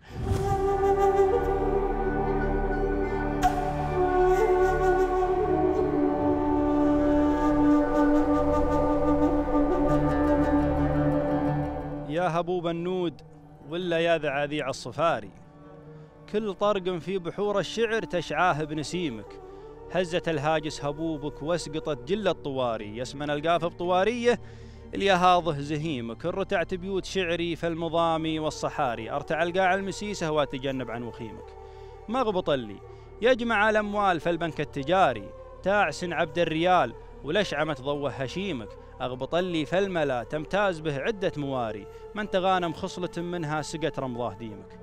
يا هبوب النود ولا يا ذعاذيع الصفاري كل طرق في بحور الشعر تشعاه بنسيمك هزت الهاجس هبوبك واسقطت جل الطواري يسمن القاف بطواريه اليهاضه زهيمك رتعت بيوت شعري فالمضامي والصحاري ارتع القاع المسيسة واتجنب عن وخيمك مغبط اللي يجمع الأموال فالبنك التجاري تعسن عبد الريال ولشعمت ضوه هشيمك أغبط لي فالملا تمتاز به عدة مواري من تغانم خصلة منها سقت رمضاه ديمك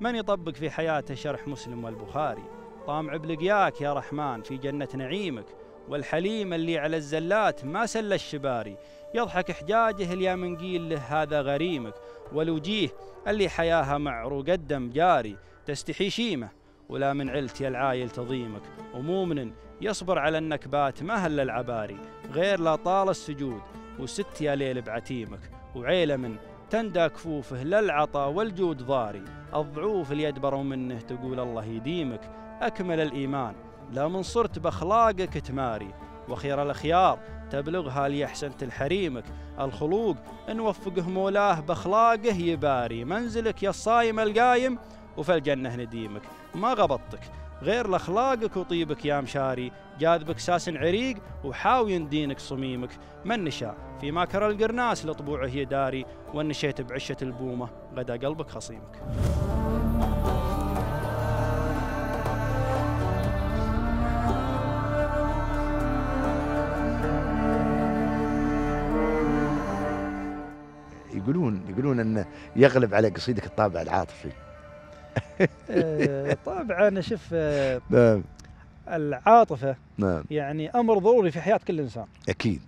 من يطبق في حياته شرح مسلم والبخاري طامع بلقياك يا رحمن في جنة نعيمك والحليم اللي على الزلات ما سل الشباري يضحك حجاجه اليامنقيل من قيل له هذا غريمك والوجيه اللي حياها معرو قدم جاري تستحي شيمه ولا من علت يا العايل تضيمك ومؤمن يصبر على النكبات ما هل العباري غير لا طال السجود وست يا ليل بعتيمك وعيلة من تندى كفوفه للعطا والجود ضاري الضعوف اليد بروا منه تقول الله يديمك أكمل الإيمان لا من صرت بأخلاقك تماري وخير الأخيار تبلغها ليحسنت الحريمك الخلوق إن وفقه مولاه بأخلاقه يباري منزلك يا الصايم القايم وفي الجنة نديمك ما غبطتك غير لأخلاقك وطيبك يا مشاري جاذبك ساس عريق وحاوي دينك صميمك من نشا في ماكر القرناس لطبوعه يداري ونشيت بعشة البومة غدا قلبك خصيمك يقولون يقولون انه يغلب على قصيدك الطابع العاطفي إيه، طبعا شوف نعم العاطفه نعم يعني امر ضروري في حياه كل انسان اكيد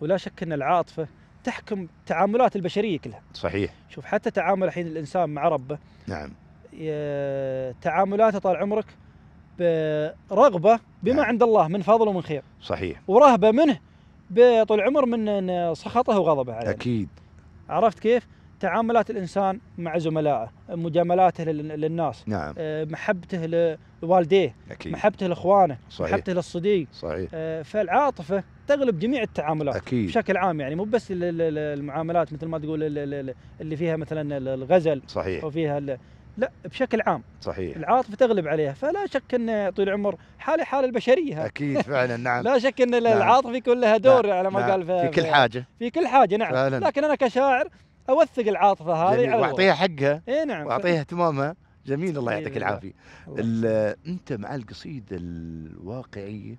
ولا شك ان العاطفه تحكم تعاملات البشريه كلها صحيح شوف حتى تعامل الحين الانسان مع ربه نعم تعاملاته طال عمرك برغبه بما نعم. عند الله من فضل ومن خير صحيح ورهبه منه طول العمر من سخطه وغضبه عليه اكيد عرفت كيف؟ تعاملات الانسان مع زملائه، مجاملاته للناس، نعم. آه، محبته لوالديه، أكيد. محبته لاخوانه، صحيح. محبته للصديق، صحيح. آه، فالعاطفه تغلب جميع التعاملات أكيد. بشكل عام يعني مو بس المعاملات مثل ما تقول اللي فيها مثلا الغزل صحيح. او فيها لا بشكل عام صحيح العاطفه تغلب عليها فلا شك ان طول العمر حاله حال البشريه اكيد فعلا نعم لا شك ان نعم. العاطفه يكون لها دور نعم. على ما نعم. قال في, في كل حاجه في كل حاجه نعم فعلا. لكن انا كشاعر اوثق العاطفه هذه واعطيها حقها اي نعم واعطيها اهتمامها جميل الله يعطيك العافيه انت مع القصيده الواقعيه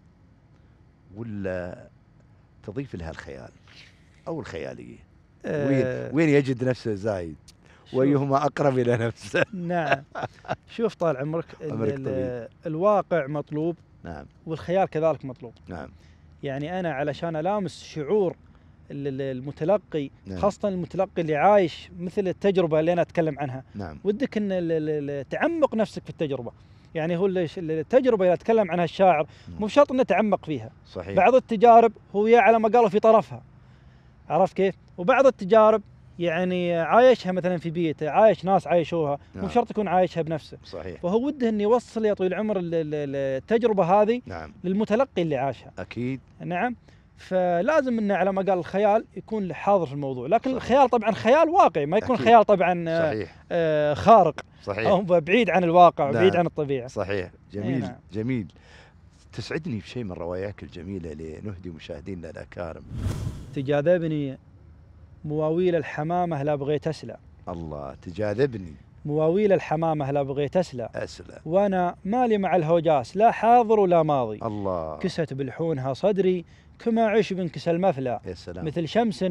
ولا تضيف لها الخيال او الخياليه أه وين وين يجد نفسه زايد وايهما اقرب الى نفسه نعم شوف طال عمرك الواقع مطلوب نعم والخيال كذلك مطلوب نعم يعني انا علشان الامس شعور المتلقي نعم. خاصة المتلقي اللي عايش مثل التجربة اللي أنا أتكلم عنها نعم. ودك أن تعمق نفسك في التجربة يعني هو التجربة اللي أتكلم عنها الشاعر نعم. مو شرط أنه تعمق فيها صحيح. بعض التجارب هو يا على ما قالوا في طرفها عرفت كيف؟ وبعض التجارب يعني عايشها مثلا في بيته عايش ناس عايشوها نعم. مو شرط يكون عايشها بنفسه صحيح فهو وده أن يوصل يا طويل العمر التجربه هذه نعم. للمتلقي اللي عاشها اكيد نعم فلازم انه على ما قال الخيال يكون حاضر في الموضوع لكن صحيح. الخيال طبعا خيال واقعي ما يكون أكيد. خيال طبعا آه، صحيح. آه، خارق صحيح او بعيد عن الواقع نعم. بعيد عن الطبيعه صحيح جميل إيه، نعم. جميل تسعدني بشيء من رواياك الجميله لنهدي مشاهدينا الاكارم تجاذبني مواويل الحمامه لا بغيت اسلى الله تجاذبني مواويل الحمامة لا بغيت أسلى أسلى وأنا مالي مع الهوجاس لا حاضر ولا ماضي الله كست بلحونها صدري كما عش بنكس المفلى يا سلام. مثل شمس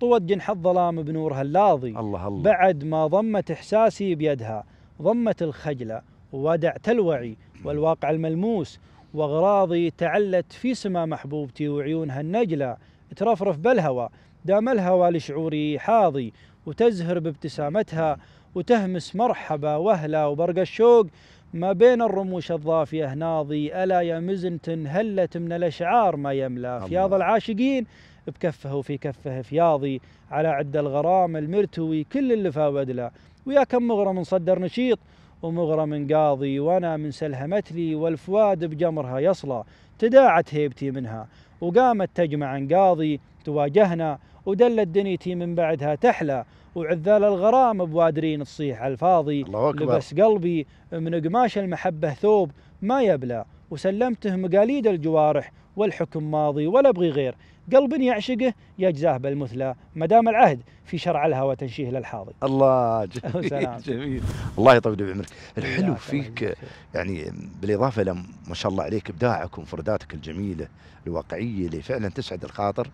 طوت جنح الظلام بنورها اللاضي الله الله بعد ما ضمت إحساسي بيدها ضمت الخجلة ودعت الوعي والواقع الملموس واغراضي تعلت في سما محبوبتي وعيونها النجلة ترفرف بالهوى دام الهوى لشعوري حاضي وتزهر بابتسامتها وتهمس مرحبا وهلا وبرق الشوق ما بين الرموش الضافية ناضي ألا يا مزنتن هلت من الأشعار ما يملى فياض العاشقين بكفه وفي كفه فياضي على عد الغرام المرتوي كل اللي فاود له ويا كم مغرم صدر نشيط ومغرم قاضي وانا من سلهمت لي والفواد بجمرها يصلى تداعت هيبتي منها وقامت تجمع قاضي تواجهنا ودلت دنيتي من بعدها تحلى وعذال الغرام بوادرين تصيح على الفاضي الله أكبر. لبس قلبي من قماش المحبة ثوب ما يبلى وسلمته مقاليد الجوارح والحكم ماضي ولا ابغي غير قلب يعشقه يجزاه بالمثلى ما دام العهد في شرع الهوى تنشيه للحاضي الله جميل جميل الله يطول بعمرك الحلو فيك يعني بالاضافه الى ما شاء الله عليك ابداعك ومفرداتك الجميله الواقعيه اللي فعلا تسعد الخاطر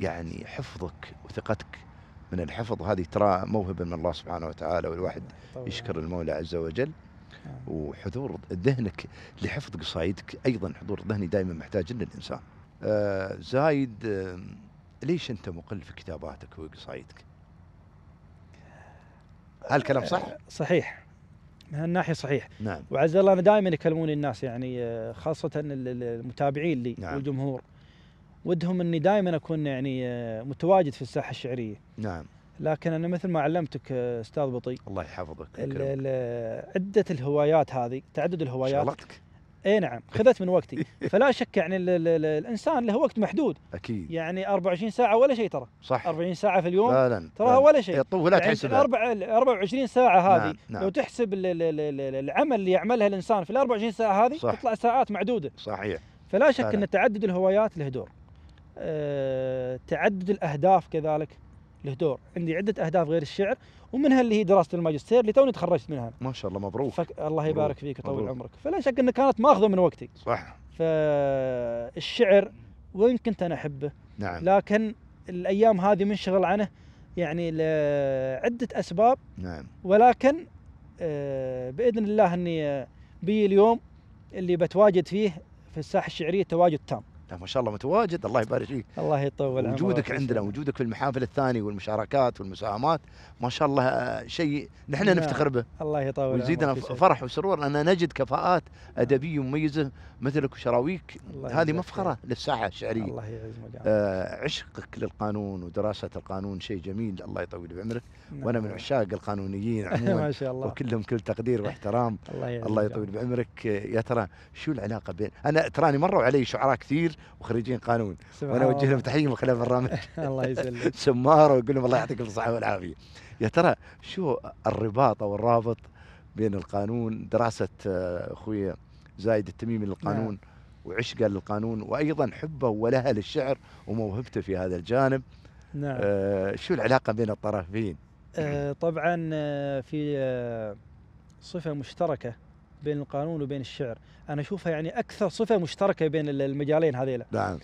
يعني حفظك وثقتك من الحفظ هذه ترى موهبه من الله سبحانه وتعالى والواحد طبعا. يشكر المولى عز وجل نعم. وحضور ذهنك لحفظ قصايدك ايضا حضور ذهني دائما محتاج الانسان آه زايد آه ليش انت مقل في كتاباتك وقصايدك؟ هالكلام صح؟ آه، صحيح من هالناحيه صحيح نعم وعز الله انا دائما يكلموني الناس يعني آه، خاصه المتابعين لي نعم. والجمهور ودهم اني دائما اكون يعني آه، متواجد في الساحه الشعريه. نعم. لكن انا مثل ما علمتك آه، استاذ بطي الله يحفظك آه، عده الهوايات هذه تعدد الهوايات شغلتك اي نعم خذت من وقتي فلا شك يعني الـ الـ الـ الانسان له وقت محدود اكيد يعني 24 ساعه ولا شيء ترى صح 40 ساعه في اليوم فعلا ترى ولا شيء إيه، ولا يعني تحسب 24 ساعه هذه نعم. نعم. لو تحسب الـ الـ الـ العمل اللي يعملها الانسان في ال 24 ساعه هذه صح. تطلع ساعات معدوده صحيح فلا شك فعلا. ان تعدد الهوايات له دور آه، تعدد الاهداف كذلك له دور عندي عده اهداف غير الشعر ومنها اللي هي دراسه الماجستير اللي توني تخرجت منها ما شاء الله مبروك فك... الله يبارك فيك ويطول عمرك فلا شك انها كانت ماخذه من وقتي صح فالشعر وين كنت انا احبه نعم لكن الايام هذه منشغل عنه يعني لعده اسباب نعم ولكن آه، باذن الله اني بي اليوم اللي بتواجد فيه في الساحه الشعريه تواجد تام لا ما شاء الله متواجد الله يبارك فيك الله يطول عمرك وجودك عندنا وجودك في المحافل الثانيه والمشاركات والمساهمات ما شاء الله آه، شيء نحن نعم. نفتخر به الله يطول عمرك ويزيدنا فرح وسرور ان نجد كفاءات ادبيه مميزه مثلك وشراويك هذه مفخره للساحه الشعريه الله يعزك آه، عشقك للقانون ودراسه القانون شيء جميل الله يطول بعمرك نعم. وانا من عشاق القانونيين عموما ما شاء الله وكلهم كل تقدير واحترام الله, الله يطول بعمرك يا ترى شو العلاقه بين انا تراني مروا علي شعراء كثير وخريجين قانون وانا اوجه لهم تحيه من خلال برنامج الله يسلمك سماره واقول لهم الله يعطيكم الصحه والعافيه يا ترى شو الرباط او الرابط بين القانون دراسه آه، اخوي زايد التميمي للقانون نعم. وعشقه للقانون وايضا حبه ولها للشعر وموهبته في هذا الجانب نعم آه شو العلاقه بين الطرفين آه طبعا آه، في آه، صفه مشتركه بين القانون وبين الشعر انا اشوفها يعني اكثر صفه مشتركه بين المجالين هذيلا نعم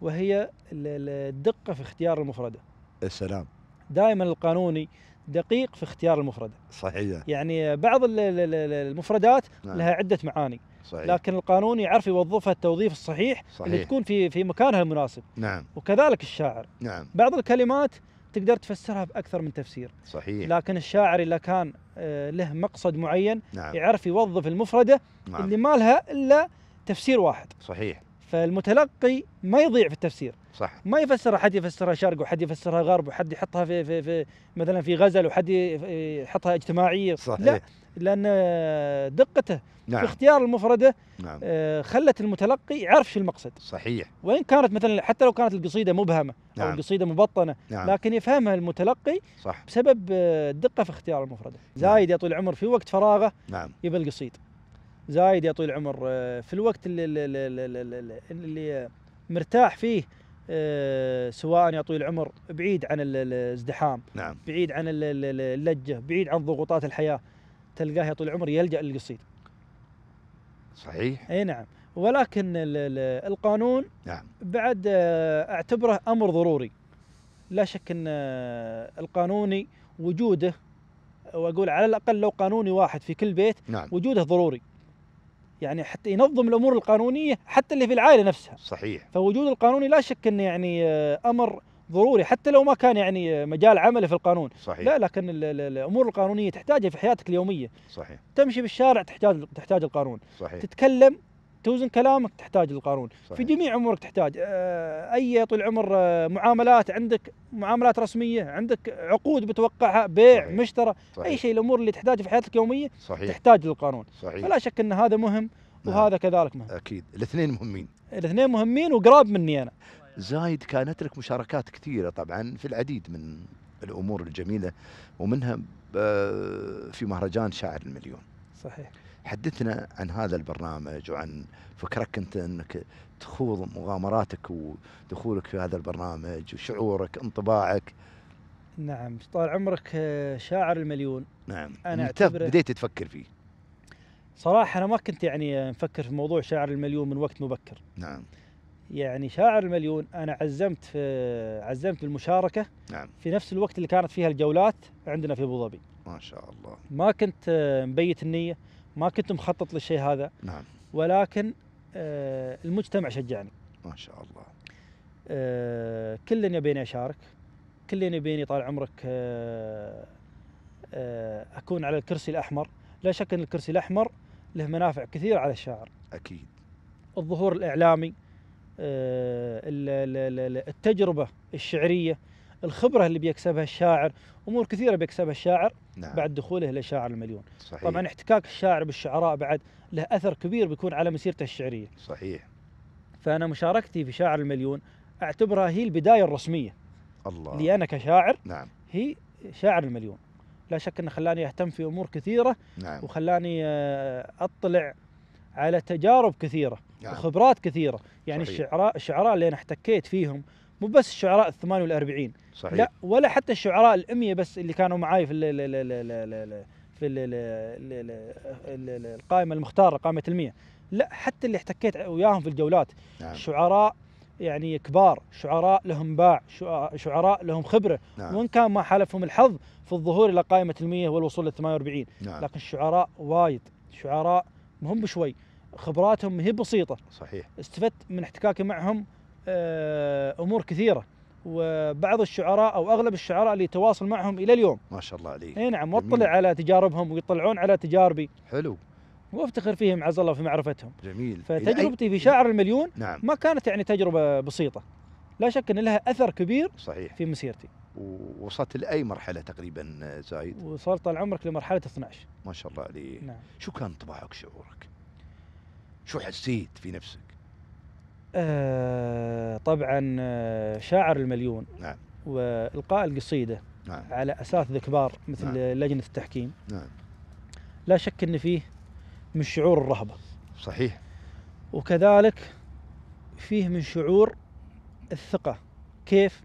وهي الدقه في اختيار المفرده السلام دائما القانوني دقيق في اختيار المفردة صحيح يعني بعض المفردات نعم. لها عدة معاني صحيح. لكن القانون يعرف يوظفها التوظيف الصحيح صحيح. اللي تكون في في مكانها المناسب نعم وكذلك الشاعر نعم بعض الكلمات تقدر تفسرها بأكثر من تفسير صحيح لكن الشاعر إذا كان آه، له مقصد معين نعم. يعرف يوظف المفرده نعم. اللي ما لها الا تفسير واحد صحيح فالمتلقي ما يضيع في التفسير صح ما يفسرها حد يفسرها شرق وحد يفسرها غرب وحد يحطها في في في مثلا في غزل وحد يحطها اجتماعيه صحيح. لا لان دقته نعم. في اختيار المفرده نعم. آه، خلت المتلقي يعرف شو المقصد صحيح وان كانت مثلا حتى لو كانت القصيده مبهمه نعم. او القصيده مبطنه نعم. لكن يفهمها المتلقي صح. بسبب الدقه آه، في اختيار المفرده نعم. زايد يا طويل العمر في وقت فراغه نعم. يبى القصيد زايد يا طويل العمر آه، في الوقت اللي, اللي, اللي, اللي مرتاح فيه سواء يا طويل العمر بعيد عن الازدحام نعم. بعيد عن اللجه بعيد عن ضغوطات الحياه تلقاه يا طول عمره يلجا للقصيد صحيح اي نعم ولكن القانون نعم. بعد آه، اعتبره امر ضروري لا شك ان آه، القانوني وجوده واقول على الاقل لو قانوني واحد في كل بيت نعم. وجوده ضروري يعني حتى ينظم الامور القانونيه حتى اللي في العائله نفسها صحيح فوجود القانوني لا شك انه يعني آه، امر ضروري حتى لو ما كان يعني مجال عمله في القانون صحيح. لا لكن الامور القانونيه تحتاجها في حياتك اليوميه صحيح تمشي بالشارع تحتاج تحتاج القانون صحيح. تتكلم توزن كلامك تحتاج القانون صحيح. في جميع امورك تحتاج آه، اي طول العمر آه، معاملات عندك معاملات رسميه عندك عقود بتوقعها بيع صحيح. مشترى صحيح. اي شيء الامور اللي تحتاجها في حياتك اليوميه صحيح. تحتاج للقانون صحيح. فلا شك ان هذا مهم نعم. وهذا كذلك مهم اكيد الاثنين مهمين الاثنين مهمين وقراب مني انا زايد كانت لك مشاركات كثيرة طبعا في العديد من الأمور الجميلة ومنها آه، في مهرجان شاعر المليون صحيح حدثنا عن هذا البرنامج وعن فكرك انت انك تخوض مغامراتك ودخولك في هذا البرنامج وشعورك انطباعك نعم طال عمرك آه، شاعر المليون نعم انا اعتبر بديت تفكر فيه صراحه انا ما كنت يعني مفكر في موضوع شاعر المليون من وقت مبكر نعم يعني شاعر المليون انا عزمت في عزمت بالمشاركه نعم. في نفس الوقت اللي كانت فيها الجولات عندنا في ابو ظبي ما شاء الله ما كنت آه، مبيت النيه ما كنت مخطط للشيء هذا نعم ولكن آه، المجتمع شجعني ما شاء الله آه، كل يبيني اشارك كل يبيني طال عمرك اكون على الكرسي الاحمر لا شك ان الكرسي الاحمر له منافع كثيره على الشاعر اكيد الظهور الاعلامي آه، التجربه الشعريه الخبره اللي بيكسبها الشاعر امور كثيره بيكسبها الشاعر نعم. بعد دخوله الى شاعر المليون صحيح. طبعا احتكاك الشاعر بالشعراء بعد له اثر كبير بيكون على مسيرته الشعريه صحيح فانا مشاركتي في شاعر المليون اعتبرها هي البدايه الرسميه الله لي انا كشاعر نعم هي شاعر المليون لا شك انه خلاني اهتم في امور كثيره نعم. وخلاني آه، اطلع على تجارب كثيره نعم. وخبرات كثيره يعني صحيح. الشعراء الشعراء اللي انا احتكيت فيهم مو بس الشعراء ال 48 صحيح لا ولا حتى الشعراء ال 100 بس اللي كانوا معاي في اللي اللي اللي اللي اللي في القائمه المختاره قائمه ال 100 لا حتى اللي احتكيت وياهم في الجولات نعم. شعراء يعني كبار شعراء لهم باع شعراء لهم خبرة نعم. وإن كان ما حالفهم الحظ في الظهور إلى قائمة المية والوصول لل 48 نعم. لكن الشعراء وايد شعراء مهم بشوي خبراتهم هي بسيطه صحيح استفدت من احتكاكي معهم آه، امور كثيره وبعض الشعراء او اغلب الشعراء اللي تواصل معهم الى اليوم ما شاء الله عليك اي نعم واطلع على تجاربهم ويطلعون على تجاربي حلو وافتخر فيهم عز الله في معرفتهم جميل فتجربتي في شاعر المليون نعم. ما كانت يعني تجربه بسيطه لا شك ان لها اثر كبير صحيح في مسيرتي ووصلت لاي مرحله تقريبا آه، زايد؟ وصلت طال عمرك لمرحله 12 ما شاء الله عليك نعم. شو كان طباعك شعورك؟ شو حسيت في نفسك؟ آه طبعا آه، شاعر المليون نعم والقاء القصيده نعم على اساس كبار مثل نعم لجنه التحكيم نعم لا شك ان فيه من شعور الرهبه صحيح وكذلك فيه من شعور الثقه كيف؟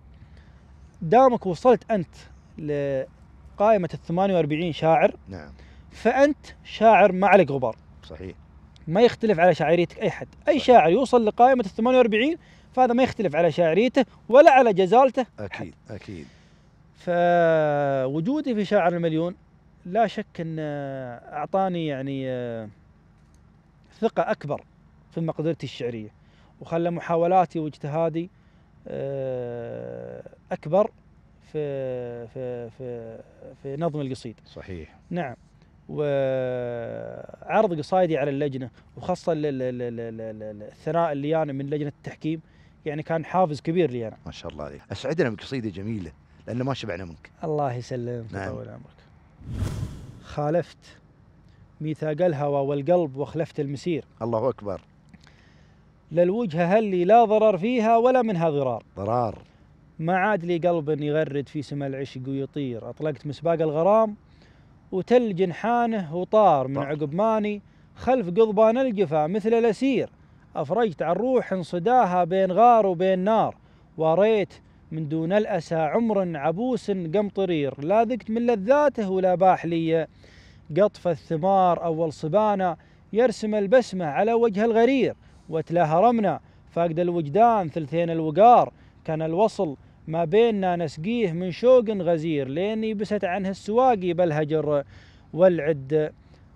دامك وصلت انت لقائمه ال 48 شاعر نعم فانت شاعر ما عليك غبار صحيح ما يختلف على شاعريتك أي حد أي شاعر يوصل لقائمة ال 48 فهذا ما يختلف على شاعريته ولا على جزالته أكيد حد. أكيد فوجودي في شاعر المليون لا شك أن أعطاني يعني آه، ثقة أكبر في مقدرتي الشعرية وخلى محاولاتي واجتهادي آه، أكبر في في في في نظم القصيد صحيح نعم وعرض قصايدي على اللجنه وخاصه الثناء اللي انا من لجنه التحكيم يعني كان حافز كبير لي انا. ما شاء الله عليك، اسعدنا بقصيده جميله لانه ما شبعنا منك. الله يسلمك نعم. ويطول عمرك. خالفت ميثاق الهوى والقلب واخلفت المسير. الله اكبر. للوجهه هلي لا ضرر فيها ولا منها ضرار. ضرار. ما عاد لي قلب يغرد في سما العشق ويطير، اطلقت مسباق الغرام وتل جنحانه وطار من عقب ماني خلف قضبان الجفا مثل الأسير أفرجت عن روح صداها بين غار وبين نار وريت من دون الأسى عمر عبوس قم طرير لا ذقت من لذاته ولا باح لي قطف الثمار أول صبانة يرسم البسمة على وجه الغرير وتلا هرمنا فاقد الوجدان ثلثين الوقار كان الوصل ما بيننا نسقيه من شوق غزير لين يبست عنه السواقي بالهجر والعد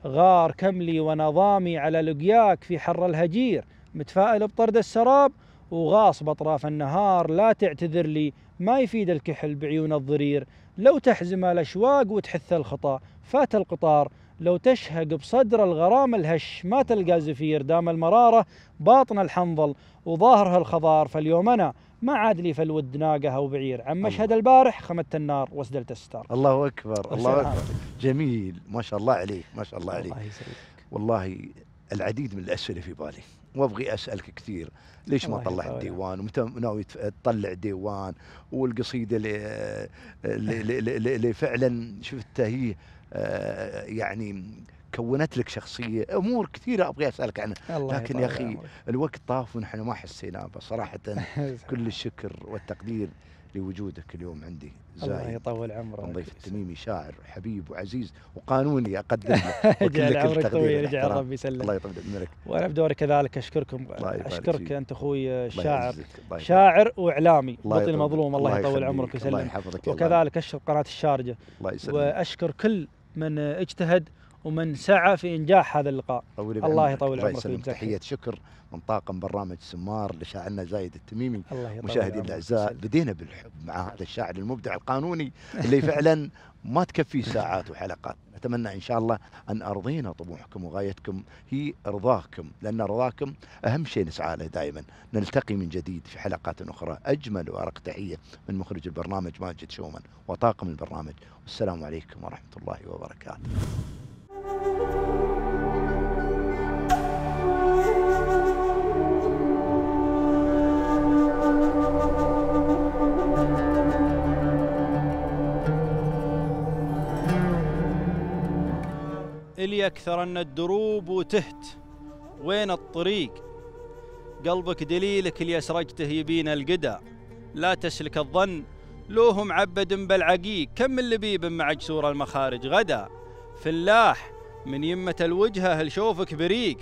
غار كملي ونظامي على لقياك في حر الهجير متفائل بطرد السراب وغاص بأطراف النهار لا تعتذر لي ما يفيد الكحل بعيون الضرير لو تحزم الأشواق وتحث الخطى فات القطار لو تشهق بصدر الغرام الهش ما تلقى زفير دام المرارة باطن الحنظل وظاهرها الخضار فاليوم أنا ما عاد لي فالود ناقه او بعير عن مشهد البارح خمدت النار واسدلت الستار الله اكبر الله اكبر جميل ما شاء الله عليه ما شاء الله عليه الله يسعدك والله العديد من الاسئله في بالي وابغي اسالك كثير ليش ما طلعت ديوان ومتى ناوي تطلع ديوان والقصيده آه، اللي, اللي, اللي, اللي فعلا شفتها هي آه، يعني كونت لك شخصيه امور كثيره ابغى اسالك عنها لكن يا اخي الوقت طاف ونحن ما حسينا صراحه كل الشكر والتقدير لوجودك اليوم عندي زايد الله يطول عمرك نظيف التميمي شاعر حبيب وعزيز وقانوني اقدم لك اجعل عمرك طويل اجعل ربي يسلمك الله يطول عمرك وانا بدوري كذلك اشكركم اشكرك انت اخوي شاعر شاعر واعلامي بطل مظلوم الله يطول عمرك ويسلمك وكذلك اشكر قناه الشارجه واشكر كل من اجتهد ومن سعى في انجاح هذا اللقاء الله يطول عمرك ويسلمك تحيه شكر من طاقم برنامج سمار لشاعرنا زايد التميمي مشاهدينا الاعزاء بدينا بالحب مع هذا الشاعر المبدع القانوني اللي فعلا ما تكفي ساعات وحلقات أتمنى إن شاء الله أن أرضينا طموحكم وغايتكم هي رضاكم لأن رضاكم أهم شيء نسعى له دائما نلتقي من جديد في حلقات أخرى أجمل وأرق تحية من مخرج البرنامج ماجد شومان وطاقم البرنامج والسلام عليكم ورحمة الله وبركاته إلي أكثر أن الدروب وتهت وين الطريق قلبك دليلك اللي أسرجته يبين القدى لا تسلك الظن لوهم معبد بالعقيق كم اللبيب مع جسور المخارج غدا فلاح من يمة الوجهة لشوفك بريق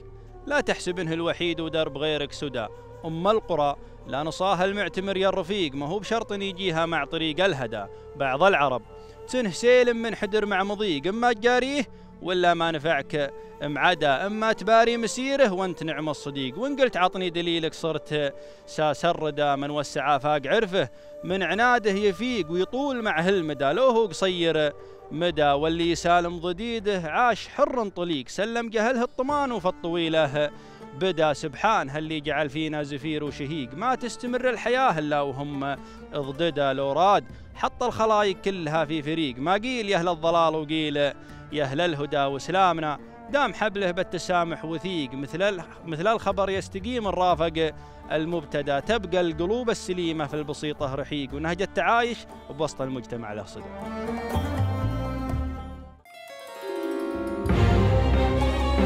لا تحسب انه الوحيد ودرب غيرك سدى أم القرى لا نصاها المعتمر يا الرفيق ما هو بشرط يجيها مع طريق الهدى بعض العرب تنه سيلم من حدر مع مضيق إما تجاريه ولا ما نفعك معدا إما تباري مسيره وانت نعم الصديق وإن قلت عطني دليلك صرت ساسردة من وسع فاق عرفه من عناده يفيق ويطول معه المدى لو هو قصير مدى واللي يسالم ضديده عاش حر طليق سلم جهله الطمان وفي الطويله بدا سبحان هاللي جعل فينا زفير وشهيق ما تستمر الحياة إلا وهم اضددا لو راد حط الخلايق كلها في فريق ما قيل يهل الضلال وقيل يهل الهدى وسلامنا دام حبله بالتسامح وثيق مثل مثل الخبر يستقيم الرافق المبتدا تبقى القلوب السليمه في البسيطه رحيق ونهج التعايش بوسط المجتمع له صدق